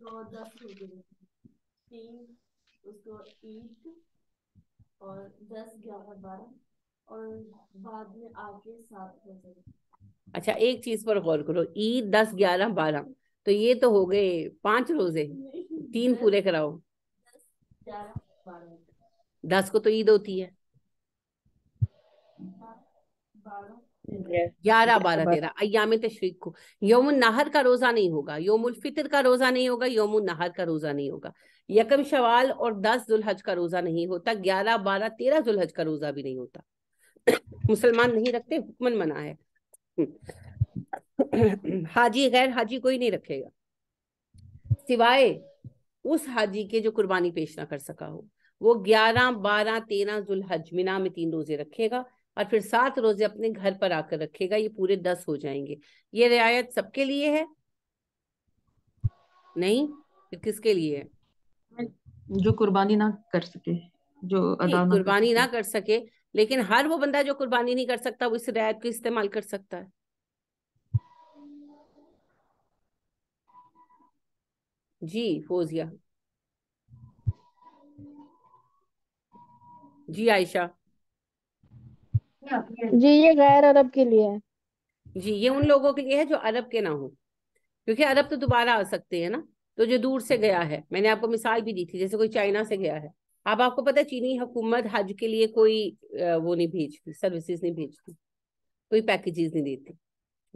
तो उसको एक और दस ग्यारह बारह और बाद में आके सात हो जाए अच्छा एक चीज पर गौर करो ईद दस ग्यारह बारह तो ये तो हो गए पांच रोजे तीन पूरे कराओ दस, को तो ईद होती है ग्यारह बारह तेरह अयाम तशरीक को यौम नहर का रोजा नहीं होगा यौमुल फितर का रोजा नहीं होगा यौम नहर का रोजा नहीं होगा यकम शवाल और दस जुलहज का रोजा नहीं होता ग्यारह बारह तेरह जुलहज का रोजा भी नहीं होता मुसलमान नहीं रखते हुक्मन मना है हाजी गैर हाजी कोई नहीं रखेगा सिवाय उस हाजी के जो कुर्बानी पेश ना कर सका हो वो ग्यारह बारह तेरह जुलहज मिना में तीन रोजे रखेगा और फिर सात रोजे अपने घर पर आकर रखेगा ये पूरे दस हो जाएंगे ये रियायत सबके लिए है नहीं फिर किसके लिए है जो कुर्बानी ना कर सके जो अदा ना कुर्बानी ना कर सके लेकिन हर वो बंदा जो कुर्बानी नहीं कर सकता वो इस रियायत को इस्तेमाल कर सकता है जी फोजिया जी आयशा जी ये गैर अरब के लिए है जी ये उन लोगों के लिए है जो अरब के ना हो क्योंकि अरब तो दोबारा आ सकते हैं ना तो जो दूर से गया है मैंने आपको मिसाल भी दी थी जैसे कोई चाइना से गया है अब आपको पता है चीनी हुकूमत हज के लिए कोई वो नहीं भेजती सर्विसेज नहीं भेजती कोई पैकेजेस नहीं देती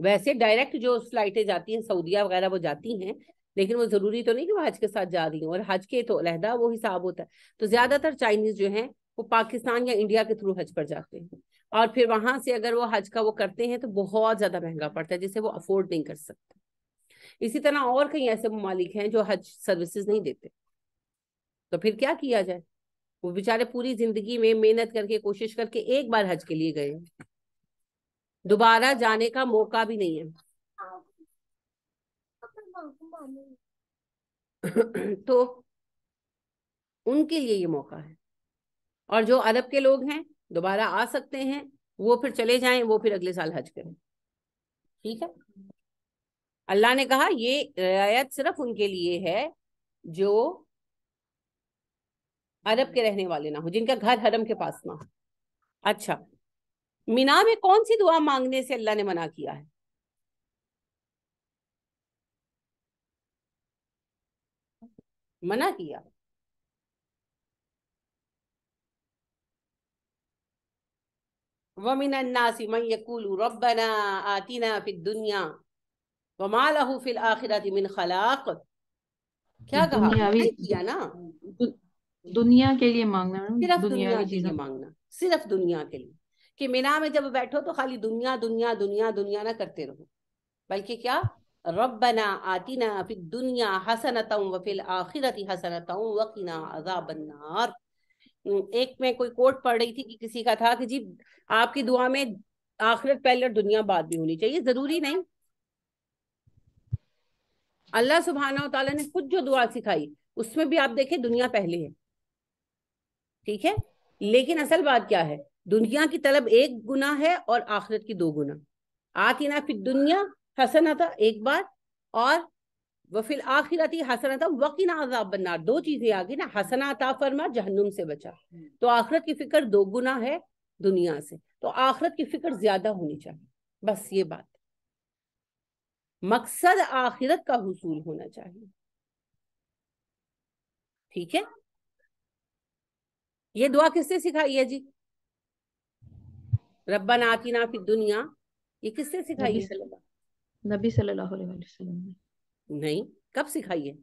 वैसे डायरेक्ट जो फ्लाइटें जाती हैं सऊदिया वगैरह वो जाती हैं लेकिन वो जरूरी तो नहीं कि वो हज के साथ जा रही हूँ और हज के तो अलहदा वो हिसाब होता है तो ज्यादातर चाइनीज जो है वो पाकिस्तान या इंडिया के थ्रू हज पर जाते हैं और फिर वहां से अगर वो हज का वो करते हैं तो बहुत ज्यादा महंगा पड़ता है जिसे वो अफोर्ड नहीं कर सकते इसी तरह और कई ऐसे ममालिक हैं जो हज सर्विसेज नहीं देते तो फिर क्या किया जाए वो बेचारे पूरी जिंदगी में मेहनत करके कोशिश करके एक बार हज के लिए गए दोबारा जाने का मौका भी नहीं है तो उनके लिए ये मौका है और जो अरब के लोग हैं दोबारा आ सकते हैं वो फिर चले जाएं वो फिर अगले साल हज करें ठीक है अल्लाह ने कहा ये रियायत सिर्फ उनके लिए है जो अरब के रहने वाले ना हो जिनका घर हरम के पास ना हो अच्छा मीना में कौन सी दुआ मांगने से अल्लाह ने मना किया है मना किया वमिन नासी मन यकुल रबना आतीना फिर दुनिया वमालहू फिल आखिरत मिन खलाक क्या कहा किया ना दुनिया के लिए मांगना सिर्फ दुनिया, दुनिया के लिए मांगना सिर्फ दुनिया के लिए कि मीना में जब बैठो तो खाली दुनिया दुनिया दुनिया दुनिया ना करते रहो बल्कि क्या रबना आतिना फिर दुनिया हसनता वफिल आखिरती हसनता वकीना अजाबन्नार एक में कोई कोट पढ़ रही थी कि किसी का था कि जी आपकी दुआ में आखिरत पहले और दुनिया बाद भी होनी चाहिए जरूरी नहीं अल्लाह सुबहाना तला ने खुद जो दुआ सिखाई उसमें भी आप देखें दुनिया पहले है ठीक है लेकिन असल बात क्या है दुनिया की तलब एक गुना है और आखिरत की दो गुना ना फिर दुनिया हसना था एक बार और वफिल आखिरती हसना था ना आजाब बनना दो चीजें आ गई ना हसना था फरमा जहनुम से बचा हम्म। तो आखिरत की फिक्र दो गुना है दुनिया से तो आखिरत की फिक्र ज्यादा होनी चाहिए बस ये बात मकसद आखिरत का हुसूल होना चाहिए ठीक है ये दुआ किससे सिखाई है जी रब्बा नाती ना फिर दुनिया ये किससे सिखाई है नबी सल्लल्लाहु अलैहि वसल्लम ने नहीं कब सिखाई है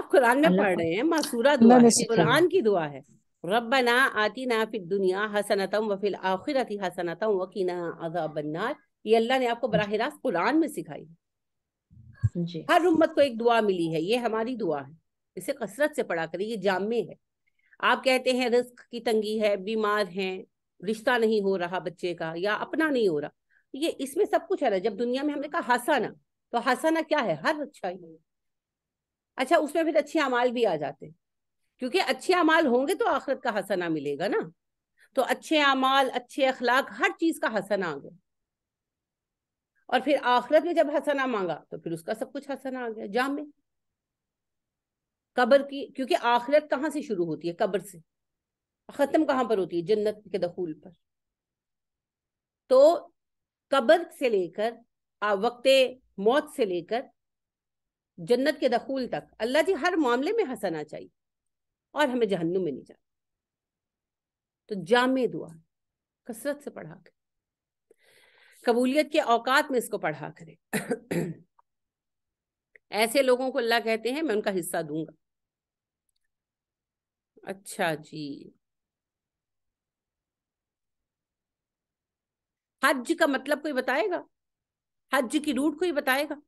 आप कुरान में पढ़ रहे हैं मासूरा दुआ है कुरान की दुआ है रब्बना आती ना फिर दुनिया हसनतम वफिल आखिरती हसनतम वकीना अजाबन्नार ये अल्लाह ने आपको हाँ बराह रास्त कुरान में सिखाई है हर उम्मत को एक दुआ मिली है ये हमारी दुआ है इसे कसरत से पढ़ा करें ये जामे है आप कहते हैं रिस्क की तंगी है बीमार है रिश्ता नहीं हो रहा बच्चे का या अपना नहीं हो रहा ये इसमें सब कुछ है जब दुनिया में हमने कहा हसाना तो हसाना क्या है हर अच्छा ही अच्छा उसमें फिर तो अच्छे अमाल भी आ जाते हैं क्योंकि अच्छे अमाल होंगे तो आखिरत का हसना मिलेगा ना तो अच्छे अमाल अच्छे अखलाक हर चीज का हसना आ गया और फिर आखिरत में जब हसना मांगा तो फिर उसका सब कुछ हसना आ गया जाम में कब्र की क्योंकि आखिरत कहाँ से शुरू होती है कब्र से खत्म कहाँ पर होती है जन्नत के दखूल पर तो कब्र से लेकर वक्त मौत से लेकर जन्नत के दखूल तक अल्लाह जी हर मामले में हंसना चाहिए और हमें जहन्नुम में नहीं जाना तो जामे दुआ कसरत से पढ़ा के कबूलियत के औकात में इसको पढ़ा करें ऐसे लोगों को अल्लाह कहते हैं मैं उनका हिस्सा दूंगा अच्छा जी हज का मतलब कोई बताएगा हज की रूट कोई बताएगा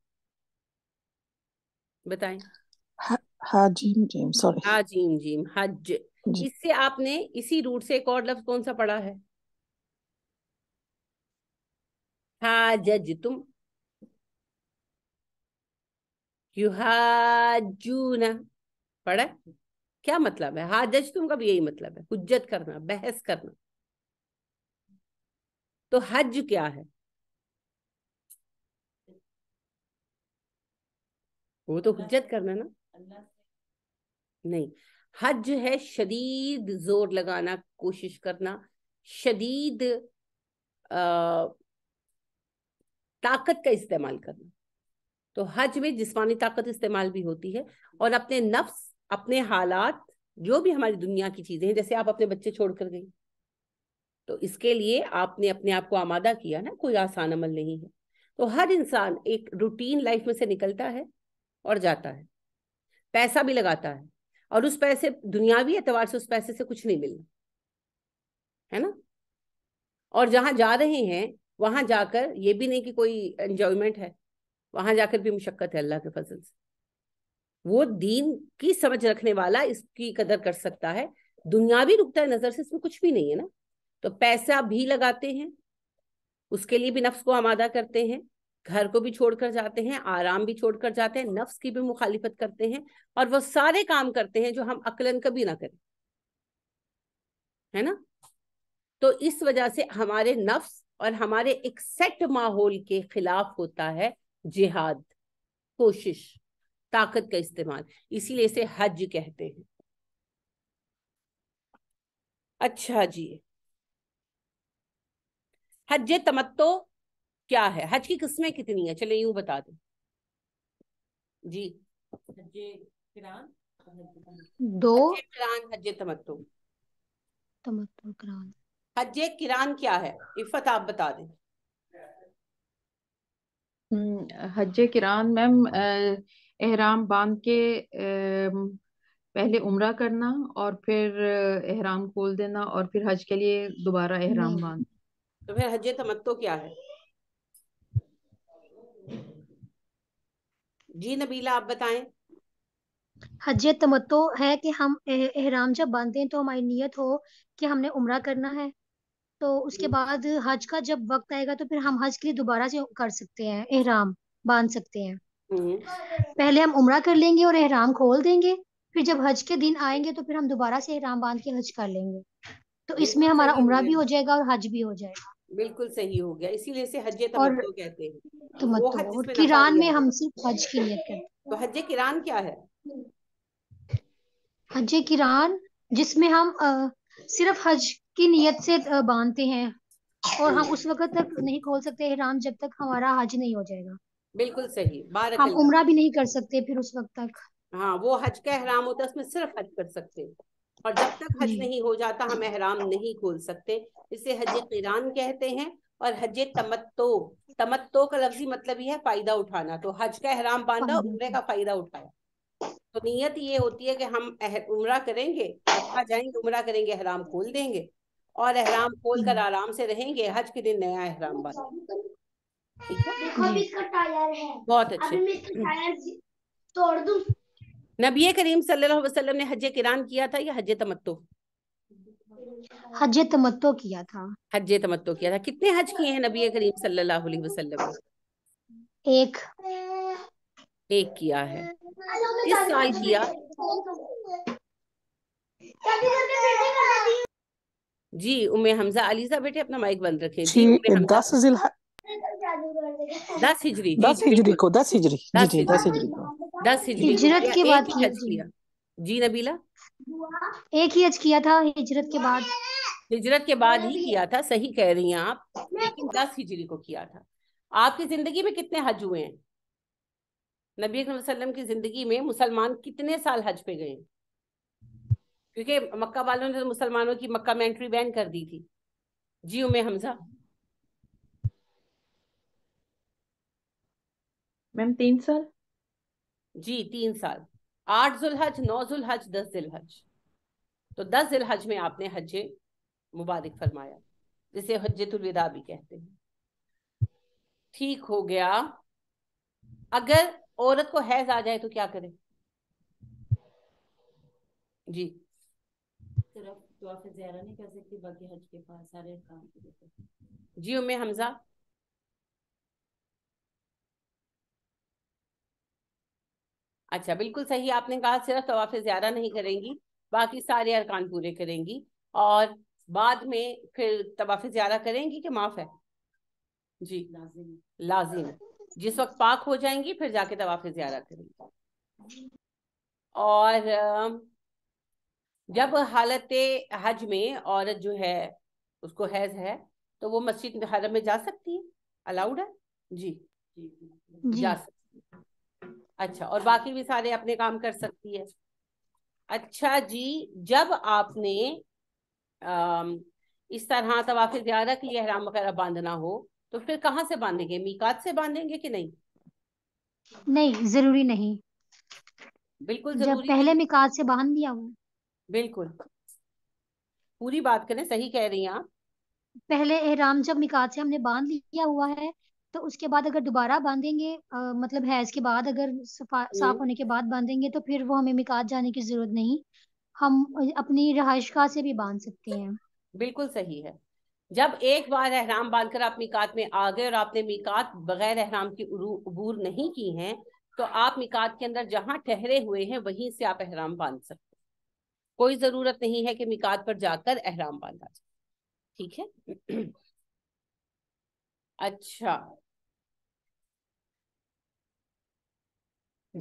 बताए हाजीम जीम सॉरी हाजीम जीम हज इससे आपने इसी रूट से एक और लफ्ज कौन सा पढ़ा है حاججتم पढ़ा क्या मतलब है हाजज तुम का भी यही मतलब है हुज्जत करना बहस करना तो हज क्या है वो तो हुज्जत करना ना नहीं हज है शदीद जोर लगाना कोशिश करना शदीद अः ताकत का इस्तेमाल करना तो हज में जिस्मानी ताकत इस्तेमाल भी होती है और अपने नफ्स अपने हालात जो भी हमारी दुनिया की चीजें हैं जैसे आप अपने बच्चे छोड़कर गई तो इसके लिए आपने अपने आप को आमादा किया ना कोई आसान अमल नहीं है तो हर इंसान एक रूटीन लाइफ में से निकलता है और जाता है पैसा भी लगाता है और उस पैसे दुनियावी एतवार से उस पैसे से कुछ नहीं मिलना है ना और जहां जा रहे हैं वहां जाकर ये भी नहीं कि कोई एंजॉयमेंट है वहां जाकर भी मुशक्कत है अल्लाह के फजल से वो दीन की समझ रखने वाला इसकी कदर कर सकता है दुनियावी रुकता है नजर से इसमें कुछ भी नहीं है ना तो पैसा भी लगाते हैं उसके लिए भी नफ्स को आमादा करते हैं घर को भी छोड़कर जाते हैं आराम भी छोड़कर जाते हैं नफ्स की भी मुखालिफत करते हैं और वो सारे काम करते हैं जो हम अकलन कभी ना करें है ना तो इस वजह से हमारे नफ्स और हमारे एक सेट माहौल के खिलाफ होता है जिहाद कोशिश ताकत का इस्तेमाल इसीलिए इसे हज कहते हैं अच्छा जी हज तमत्तो क्या है हज की किस्में कितनी है चले यूं बता दो जी दो हज तमत्तो तमत्तो हज किरान क्या है इफत आप बता दें हम्म, हज किरान मैम एहराम बांध के पहले उम्र करना और फिर एहराम खोल देना और फिर हज के लिए दोबारा एहराम हम्म। बांध तो फिर हज तमत्तो क्या है जी नबीला आप बताएं हज तमत्तो है कि हम एहराम जब बांधते हैं तो हमारी नीयत हो कि हमने उम्र करना है तो उसके हम्म। बाद हज का जब वक्त आएगा तो फिर हम हज के लिए दोबारा से कर सकते हैं एहराम बांध सकते हैं हम्म। पहले हम उम्र कर लेंगे और एहराम खोल देंगे फिर जब हज के दिन आएंगे तो फिर हम दोबारा से एहराम बांध के हज कर लेंगे तो इसमें हमारा उम्र भी हो जाएगा और हज भी हो जाएगा बिल्कुल सही हो गया इसीलिए से हज तो कहते हैं तमत्तो वो हज किरान में हम सिर्फ हज की नियत करते हैं तो हज किरान क्या है हज किरान जिसमें हम आ, सिर्फ हज की नीयत से बांधते हैं और हम उस वक्त तक नहीं खोल सकते राम जब तक हमारा हज नहीं हो जाएगा बिल्कुल सही हम उम्र भी नहीं कर सकते फिर उस वक्त तक हाँ वो हज का हराम होता है उसमें सिर्फ हज कर सकते और जब तक हज नहीं हो जाता हम एहराम नहीं खोल सकते इसे हज किरान कहते हैं और हज तमत्तो तमत्तो का लफ्जी मतलब ही है फायदा उठाना तो हज का एहराम बांधा उम्र का फायदा उठाया तो नीयत ये होती है कि हम उम्र करेंगे जाएंगे उम्र करेंगे एहराम खोल देंगे और अहराम खोल कर हम्म। आराम से रहेंगे हज के दिन नया अहराम बांधो देखो है बहुत अच्छे नबी करीम सल्लल्लाहु अलैहि वसल्लम ने हज किरान किया था या हज तमत्तो हज तमत्तो किया था हज तमत्तो किया था कितने हज किए हैं नबी करीम सल्लल्लाहु अलैहि वसल्लम ने एक एक किया है इस साल किया जी उमे हमजा अलीजा बेटे अपना माइक बंद रखे जी, दस दस हिजरी दस हिजरी को दस हिजरी दस हिजरी को दस हिजरी हिजरत के बाद जी नबीला एक ही हज किया था हिजरत के बाद हिजरत के बाद ही किया था सही कह रही हैं आप लेकिन दस हिजरी को किया था आपकी जिंदगी में कितने हज हुए हैं नबी वसल्लम की जिंदगी में मुसलमान कितने साल हज पे गए हैं क्योंकि मक्का वालों ने तो मुसलमानों की मक्का में एंट्री बैन कर दी थी जी उमे हमजा मैम तीन साल जी तीन साल आठ जुलहज नौ जुलहज दस जिलहज तो दस हज में आपने हज मुबारक फरमाया जिसे हजतुलविदा भी कहते हैं ठीक हो गया अगर औरत को हैज आ जाए तो क्या करें जी तो तो। जी उम्मे हमजा अच्छा बिल्कुल सही आपने कहा सिर्फ तवाफ ज्यादा नहीं करेंगी बाकी सारे अरकान पूरे करेंगी और बाद में फिर तवाफ ज्यादा करेंगी कि माफ है जी लाजिम लाजिम जिस वक्त पाक हो जाएंगी फिर जाके तवाफ ज्यादा करेंगी और जब हालत हज में औरत जो है उसको हैज है तो वो मस्जिद हरम में जा सकती है अलाउड है जी, जी। जा सकती है अच्छा और बाकी भी सारे अपने काम कर सकती है अच्छा जी जब आपने आ, इस तरह तवाफ ज्यादा की हराम वगैरह बांधना हो तो फिर कहाँ से बांधेंगे मीकात से बांधेंगे कि नहीं नहीं जरूरी नहीं बिल्कुल जरूरी जब पहले मिकात से बांध दिया हूँ बिल्कुल पूरी बात करें सही कह रही हैं आप पहले एहराम जब मिकात से हमने बांध लिया हुआ है तो उसके बाद अगर दोबारा बांधेंगे मतलब हैज के बाद अगर साफ हम्म। होने के बाद बांधेंगे तो फिर वो हमें मिकात जाने की जरूरत नहीं हम अपनी रहाइश गाह से भी बांध सकते हैं बिल्कुल सही है जब एक बार एहराम बांधकर आप मिकात में आ गए और आपने मिकात बगैर एहराम की उबूर नहीं की है तो आप मिकात के अंदर जहां ठहरे हुए हैं वहीं से आप एहराम बांध सकते हैं कोई जरूरत नहीं है कि मिकात पर जाकर अहराम बांधा जाए ठीक है अच्छा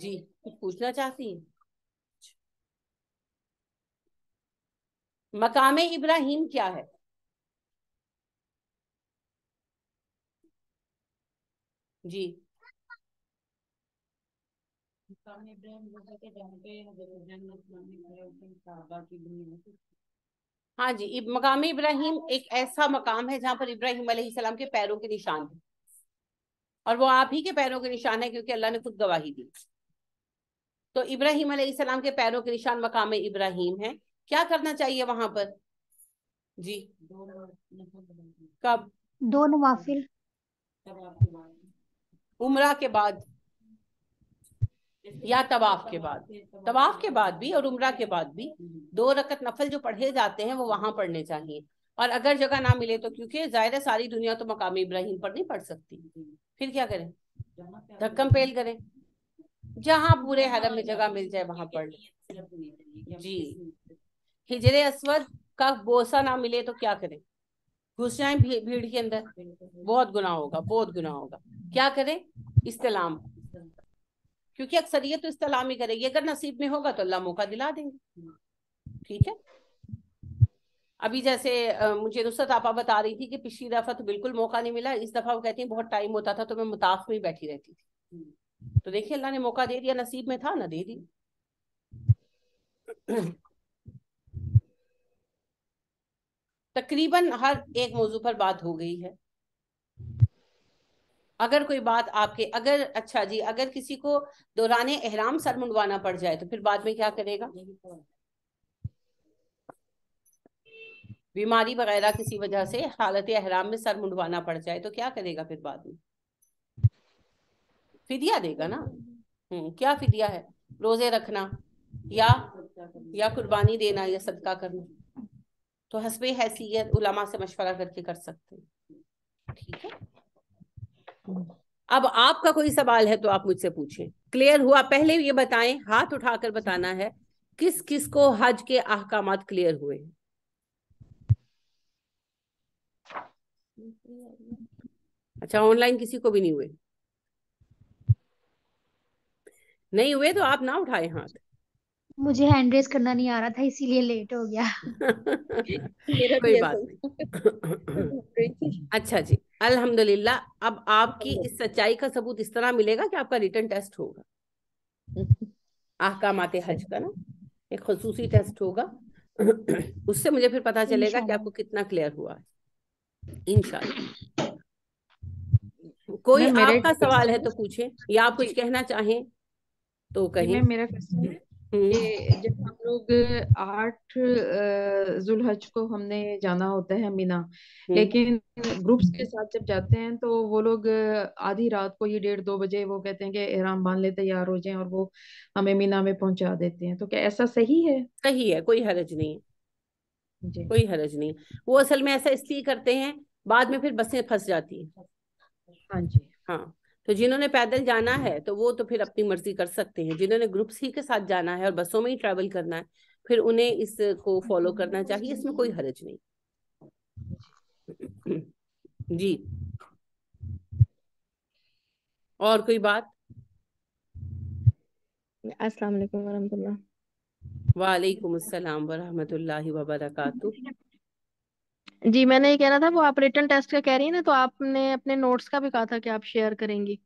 जी कुछ पूछना चाहती हैं मकाम इब्राहिम क्या है जी हाँ जी मकाम इब्राहिम एक ऐसा मकाम है जहाँ पर इब्राहिम सलाम के पैरों के निशान है और वो आप ही के पैरों के निशान है क्योंकि अल्लाह ने खुद गवाही दी तो इब्राहिम सलाम के पैरों के निशान मकाम इब्राहिम है क्या करना चाहिए वहां पर जी कब दो नवाफिल उम्र के बाद या तवाफ के बाद तवाफ के बाद भी और उम्र के बाद भी दो रकत नफल जो पढ़े जाते हैं वो वहां पढ़ने चाहिए और अगर जगह ना मिले तो क्योंकि जाहिर है सारी दुनिया तो मकामी इब्राहिम पर नहीं पढ़ सकती फिर क्या करें धक्कम पेल करें जहाँ पूरे हरम में जगह मिल जाए वहां पढ़ जी हिजरे असवद का बोसा ना मिले तो क्या करें घुस जाए भीड़ के अंदर बहुत गुना होगा बहुत गुना होगा क्या करें इस्तेलाम क्योंकि अक्सरियत तो इस्तलाम ही करेगी अगर नसीब में होगा तो अल्लाह मौका दिला देंगे ठीक है अभी जैसे मुझे नुसरत तो आपा बता रही थी कि पिछली दफा तो बिल्कुल मौका नहीं मिला इस दफा वो कहती है बहुत टाइम होता था तो मैं मुताफ में ही बैठी रहती थी तो देखिए अल्लाह ने मौका दे दिया नसीब में था ना दे दी तकरीबन हर एक मौजू पर बात हो गई है अगर कोई बात आपके अगर अच्छा जी अगर किसी को दौरान एहराम सर मुंडवाना पड़ जाए तो फिर बाद में क्या करेगा बीमारी वगैरह किसी वजह से हालत एहराम में सर मुंडवाना पड़ जाए तो क्या करेगा फिर बाद में फिदिया देगा ना हम्म क्या फिदिया है रोजे रखना या या कुर्बानी देना या सदका करना तो हसब हैसियत उलमा से मशवरा करके कर सकते हैं ठीक है अब आपका कोई सवाल है तो आप मुझसे पूछें क्लियर हुआ पहले ये बताएं हाथ उठाकर बताना है किस किस को हज के अहकाम क्लियर हुए अच्छा ऑनलाइन किसी को भी नहीं हुए नहीं हुए तो आप ना उठाए हाथ मुझे हैंड रेस करना नहीं आ रहा था इसीलिए लेट हो गया मेरा कोई बात नहीं अच्छा जी अल्हम्दुलिल्लाह अब आपकी इस सच्चाई का सबूत इस तरह मिलेगा कि आपका रिटर्न टेस्ट होगा आहकाम आते अच्छा। हज का ना एक खसूसी टेस्ट होगा उससे मुझे फिर पता चलेगा कि आपको कितना क्लियर हुआ है इनशाला कोई आपका सवाल है तो पूछे या आप कुछ कहना चाहें तो कहीं मेरा क्वेश्चन कि हम्म। जब हम लोग आठ जुलहज को हमने जाना होता है मीना हम्म। लेकिन ग्रुप्स के साथ जब जाते हैं तो वो लोग आधी रात को ये डेढ़ दो बजे वो कहते हैं कि एहराम बांध ले तैयार हो जाएं और वो हमें मीना में पहुंचा देते हैं तो क्या ऐसा सही है सही है कोई हरज नहीं जी कोई हरज नहीं वो असल में ऐसा इसलिए करते हैं बाद में फिर बसें फंस जाती हैं हाँ जी हाँ तो जिन्होंने पैदल जाना है तो वो तो फिर अपनी मर्जी कर सकते हैं जिन्होंने ग्रुप्स ही के साथ जाना है और बसों में ही ट्रैवल करना है फिर उन्हें इसको फॉलो करना चाहिए इसमें कोई हरज नहीं जी और कोई बात अस्सलाम वालेकुम वरहमतुल्लाह वालेकुम अस्सलाम वरहमतुल्लाहि वबरकातुह जी मैंने ये कहना था वो आप रिटर्न टेस्ट का कह रही है ना तो आपने अपने नोट्स का भी कहा था कि आप शेयर करेंगी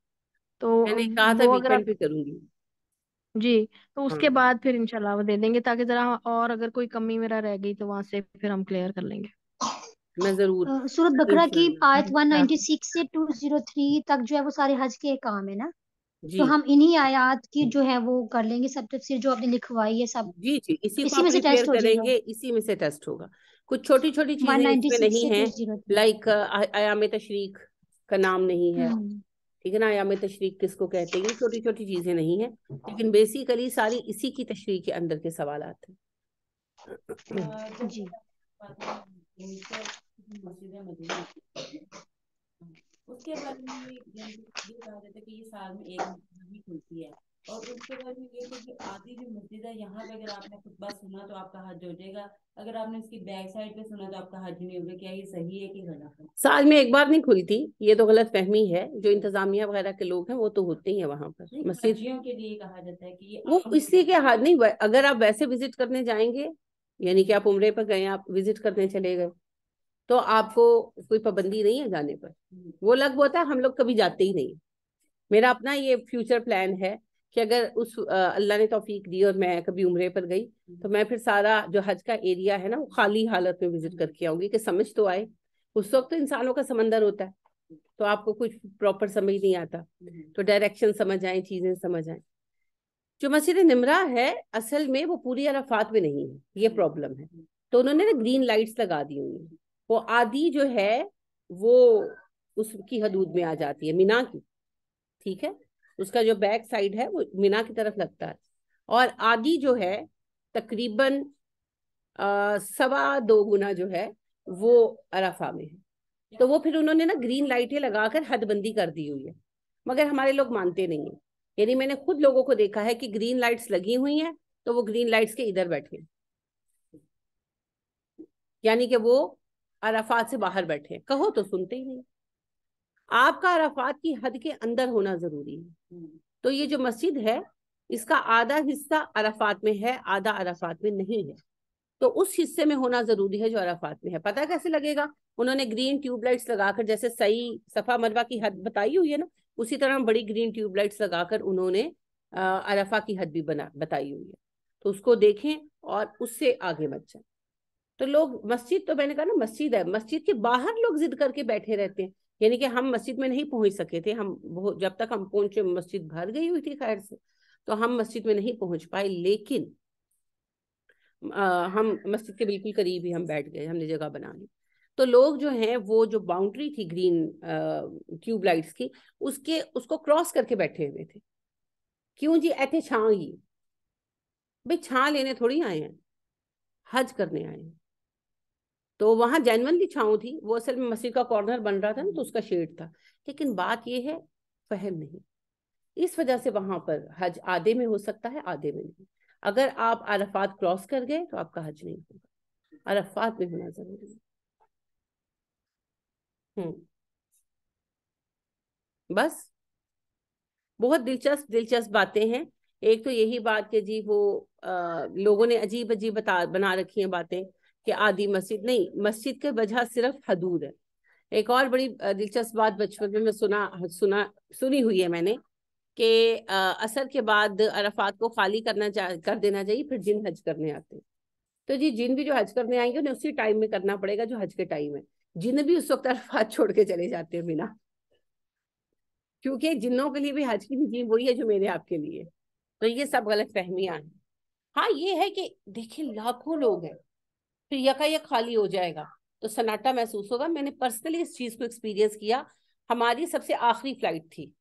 तो मैंने कहा था वो अगर वीकेंड आप पे करूंगी जी तो हाँ। उसके हाँ बाद फिर इंशाल्लाह वो दे देंगे ताकि जरा और अगर कोई कमी मेरा रह गई तो वहां से फिर हम क्लियर कर लेंगे मैं जरूर अ, सूरत बकरा की आयत इंशाल्लाह 196 से 203 तक जो है वो सारे हज के काम है ना जी तो हम इन्हीं आयात की जो है वो कर लेंगे सब तफसीर जो आपने लिखवाई है सब जी जी इसी को इसी में से प्रिपेयर टेस्ट हो जाएगा करेंगे इसी में से टेस्ट होगा कुछ छोटी छोटी चीजें इसमें नहीं है लाइक आयाम तशरीक का नाम नहीं है हम्म। ठीक है ना आयाम तशरीक किसको कहते हैं छोटी छोटी चीजें नहीं है लेकिन बेसिकली सारी इसी की तशरी के अंदर के सवाल आते हैं हम्म। उसके बाद में ये कि ये साल में एक खुलती है और उसके बाद में ये क्योंकि आधी जो मस्जिद है यहाँ पे अगर आपने खुतबा सुना तो आपका हज हो जाएगा अगर आपने इसकी बैक साइड पे सुना तो आपका हज नहीं होगा क्या ये सही है कि गलत है साल में एक बार नहीं खुली थी ये तो गलत फहमी है जो इंतजामिया वगैरह के लोग हैं वो तो होते ही है वहाँ पर मस्जिद के लिए कहा जाता है की वो इसलिए क्या हज नहीं अगर आप वैसे विजिट करने जाएंगे यानी कि आप उम्र पर गए आप विजिट करने चले गए तो आपको कोई पाबंदी नहीं है जाने पर हम्म। वो लग होता है हम लोग कभी जाते ही नहीं मेरा अपना ये फ्यूचर प्लान है कि अगर उस अल्लाह ने तोफीक दी और मैं कभी उम्र पर गई हम्म। तो मैं फिर सारा जो हज का एरिया है ना वो खाली हालत में विजिट हम्म। करके आऊंगी कि समझ तो आए उस वक्त तो इंसानों का समंदर होता है तो आपको कुछ प्रॉपर समझ नहीं आता हम्म। तो डायरेक्शन समझ आए चीजें समझ आए जो मस्जिद निमरा है असल में वो पूरी अराफात में नहीं है ये प्रॉब्लम है तो उन्होंने ना ग्रीन लाइट्स लगा दी हुई है वो आदि जो है वो उसकी हदूद में आ जाती है मीना की ठीक है उसका जो बैक साइड है वो मीना की तरफ लगता है और आदि जो है तकरीबन सवा दो गुना जो है वो अराफा में है तो वो फिर उन्होंने ना ग्रीन लाइटें लगाकर हदबंदी कर दी हुई है मगर हमारे लोग मानते नहीं है यानी मैंने खुद लोगों को देखा है कि ग्रीन लाइट्स लगी हुई हैं तो वो ग्रीन लाइट्स के इधर बैठे यानी कि वो अराफात से बाहर बैठे कहो तो सुनते ही नहीं आपका अराफात की हद के अंदर होना जरूरी है तो ये जो मस्जिद है इसका आधा हिस्सा अराफात में है आधा अराफात में नहीं है तो उस हिस्से में होना जरूरी है जो अराफात में है पता कैसे लगेगा उन्होंने ग्रीन ट्यूबलाइट्स लगाकर जैसे सही सफा मरवा की हद बताई हुई है ना उसी तरह बड़ी ग्रीन ट्यूबलाइट्स लगाकर उन्होंने अरफा की हद भी बना बताई हुई है तो उसको देखें और उससे आगे मत जाए तो लोग मस्जिद तो मैंने कहा ना मस्जिद है मस्जिद के बाहर लोग जिद करके बैठे रहते हैं यानी कि हम मस्जिद में नहीं पहुंच सके थे हम बहुत जब तक हम पहुंचे मस्जिद भर गई हुई थी खैर से तो हम मस्जिद में नहीं पहुंच पाए लेकिन आ, हम मस्जिद के बिल्कुल करीब ही हम बैठ गए हमने जगह बना ली तो लोग जो हैं वो जो बाउंड्री थी ग्रीन ट्यूब लाइट्स की उसके उसको क्रॉस करके बैठे हुए थे क्यों जी ऐसे छाँ ही भाई छाँ लेने थोड़ी आए हैं हज करने आए हैं तो वहां जैनवनली छाव थी वो असल में मस्जिद का कॉर्नर बन रहा था ना तो उसका शेड था लेकिन बात यह है फहम नहीं इस वजह से वहां पर हज आधे में हो सकता है आधे में नहीं अगर आप अरफात क्रॉस कर गए तो आपका हज नहीं होगा अरफात में होना जरूरी है हम्म। बस बहुत दिलचस्प दिलचस्प बातें हैं एक तो यही बात कि जी वो आ, लोगों ने अजीब अजीब बता बना रखी हैं बातें कि आधी मस्जिद नहीं मस्जिद के वजह सिर्फ हदूद है एक और बड़ी दिलचस्प बात बचपन में मैं सुना सुना सुनी हुई है मैंने कि असर के बाद अरफात को खाली करना कर देना चाहिए फिर जिन हज करने आते हैं तो जी जिन भी जो हज करने आएंगे उन्हें उसी टाइम में करना पड़ेगा जो हज के टाइम है जिन भी उस वक्त अरफात छोड़ के चले जाते हैं बिना क्योंकि जिनों के लिए भी हज की नजीम वही है जो मेरे आपके लिए तो ये सब गलत फहमियां हैं हाँ ये है कि देखिए लाखों लोग हैं फिर यका यक खाली हो जाएगा तो सन्नाटा महसूस होगा मैंने पर्सनली इस चीज को एक्सपीरियंस किया हमारी सबसे आखिरी फ्लाइट थी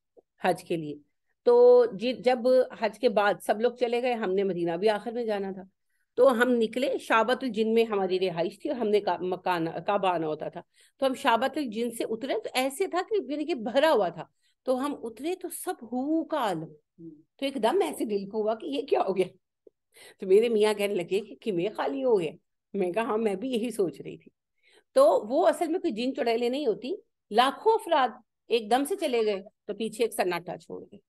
हज के लिए तो जी जब हज के बाद सब लोग चले गए हमने मदीना भी आखिर में जाना था तो हम निकले शाबत जिन में हमारी रिहाइश थी और हमने का, मकान काबा आना होता था तो हम शाबत जिन से उतरे तो ऐसे था कि यानी कि भरा हुआ था तो हम उतरे तो सब हु का आलम तो एकदम ऐसे दिल को हुआ कि ये क्या हो गया तो मेरे मियाँ कहने लगे कि किमें खाली हो गया મેં કહા હું મે ભી યહી સોચ રહી થી તો વો असल મે કોઈ જિન צડેલે નહીં હોતી લાખો افراد એકદમ સે چلے گئے તો پیچھے એક સન્નાટા છોડ ગઈ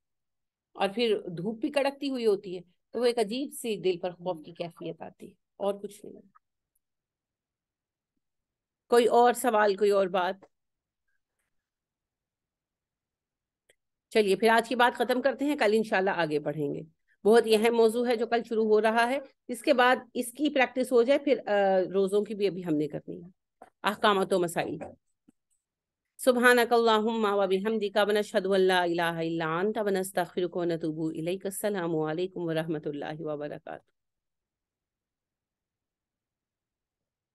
અને ફિર ધૂપ ભી કડકતી ہوئی હોતી હે તો એક અજીબ સી દિલ પર خوف کی کیفیت आती और kuch nahi koi aur sawal koi aur baat चलिए फिर आज की बात खत्म करते हैं कल इंशाल्लाह आगे बढ़ेंगे बहुत ही अहम मौजू है जो कल शुरू हो रहा है इसके बाद इसकी प्रैक्टिस हो जाए फिर रोज़ों की भी अभी हमने करनी है अहकाम तो मसाइल सुबहानकल्लाबिहमदिका वनशदल्ला वनस्तफ़िर वरहमल वर्का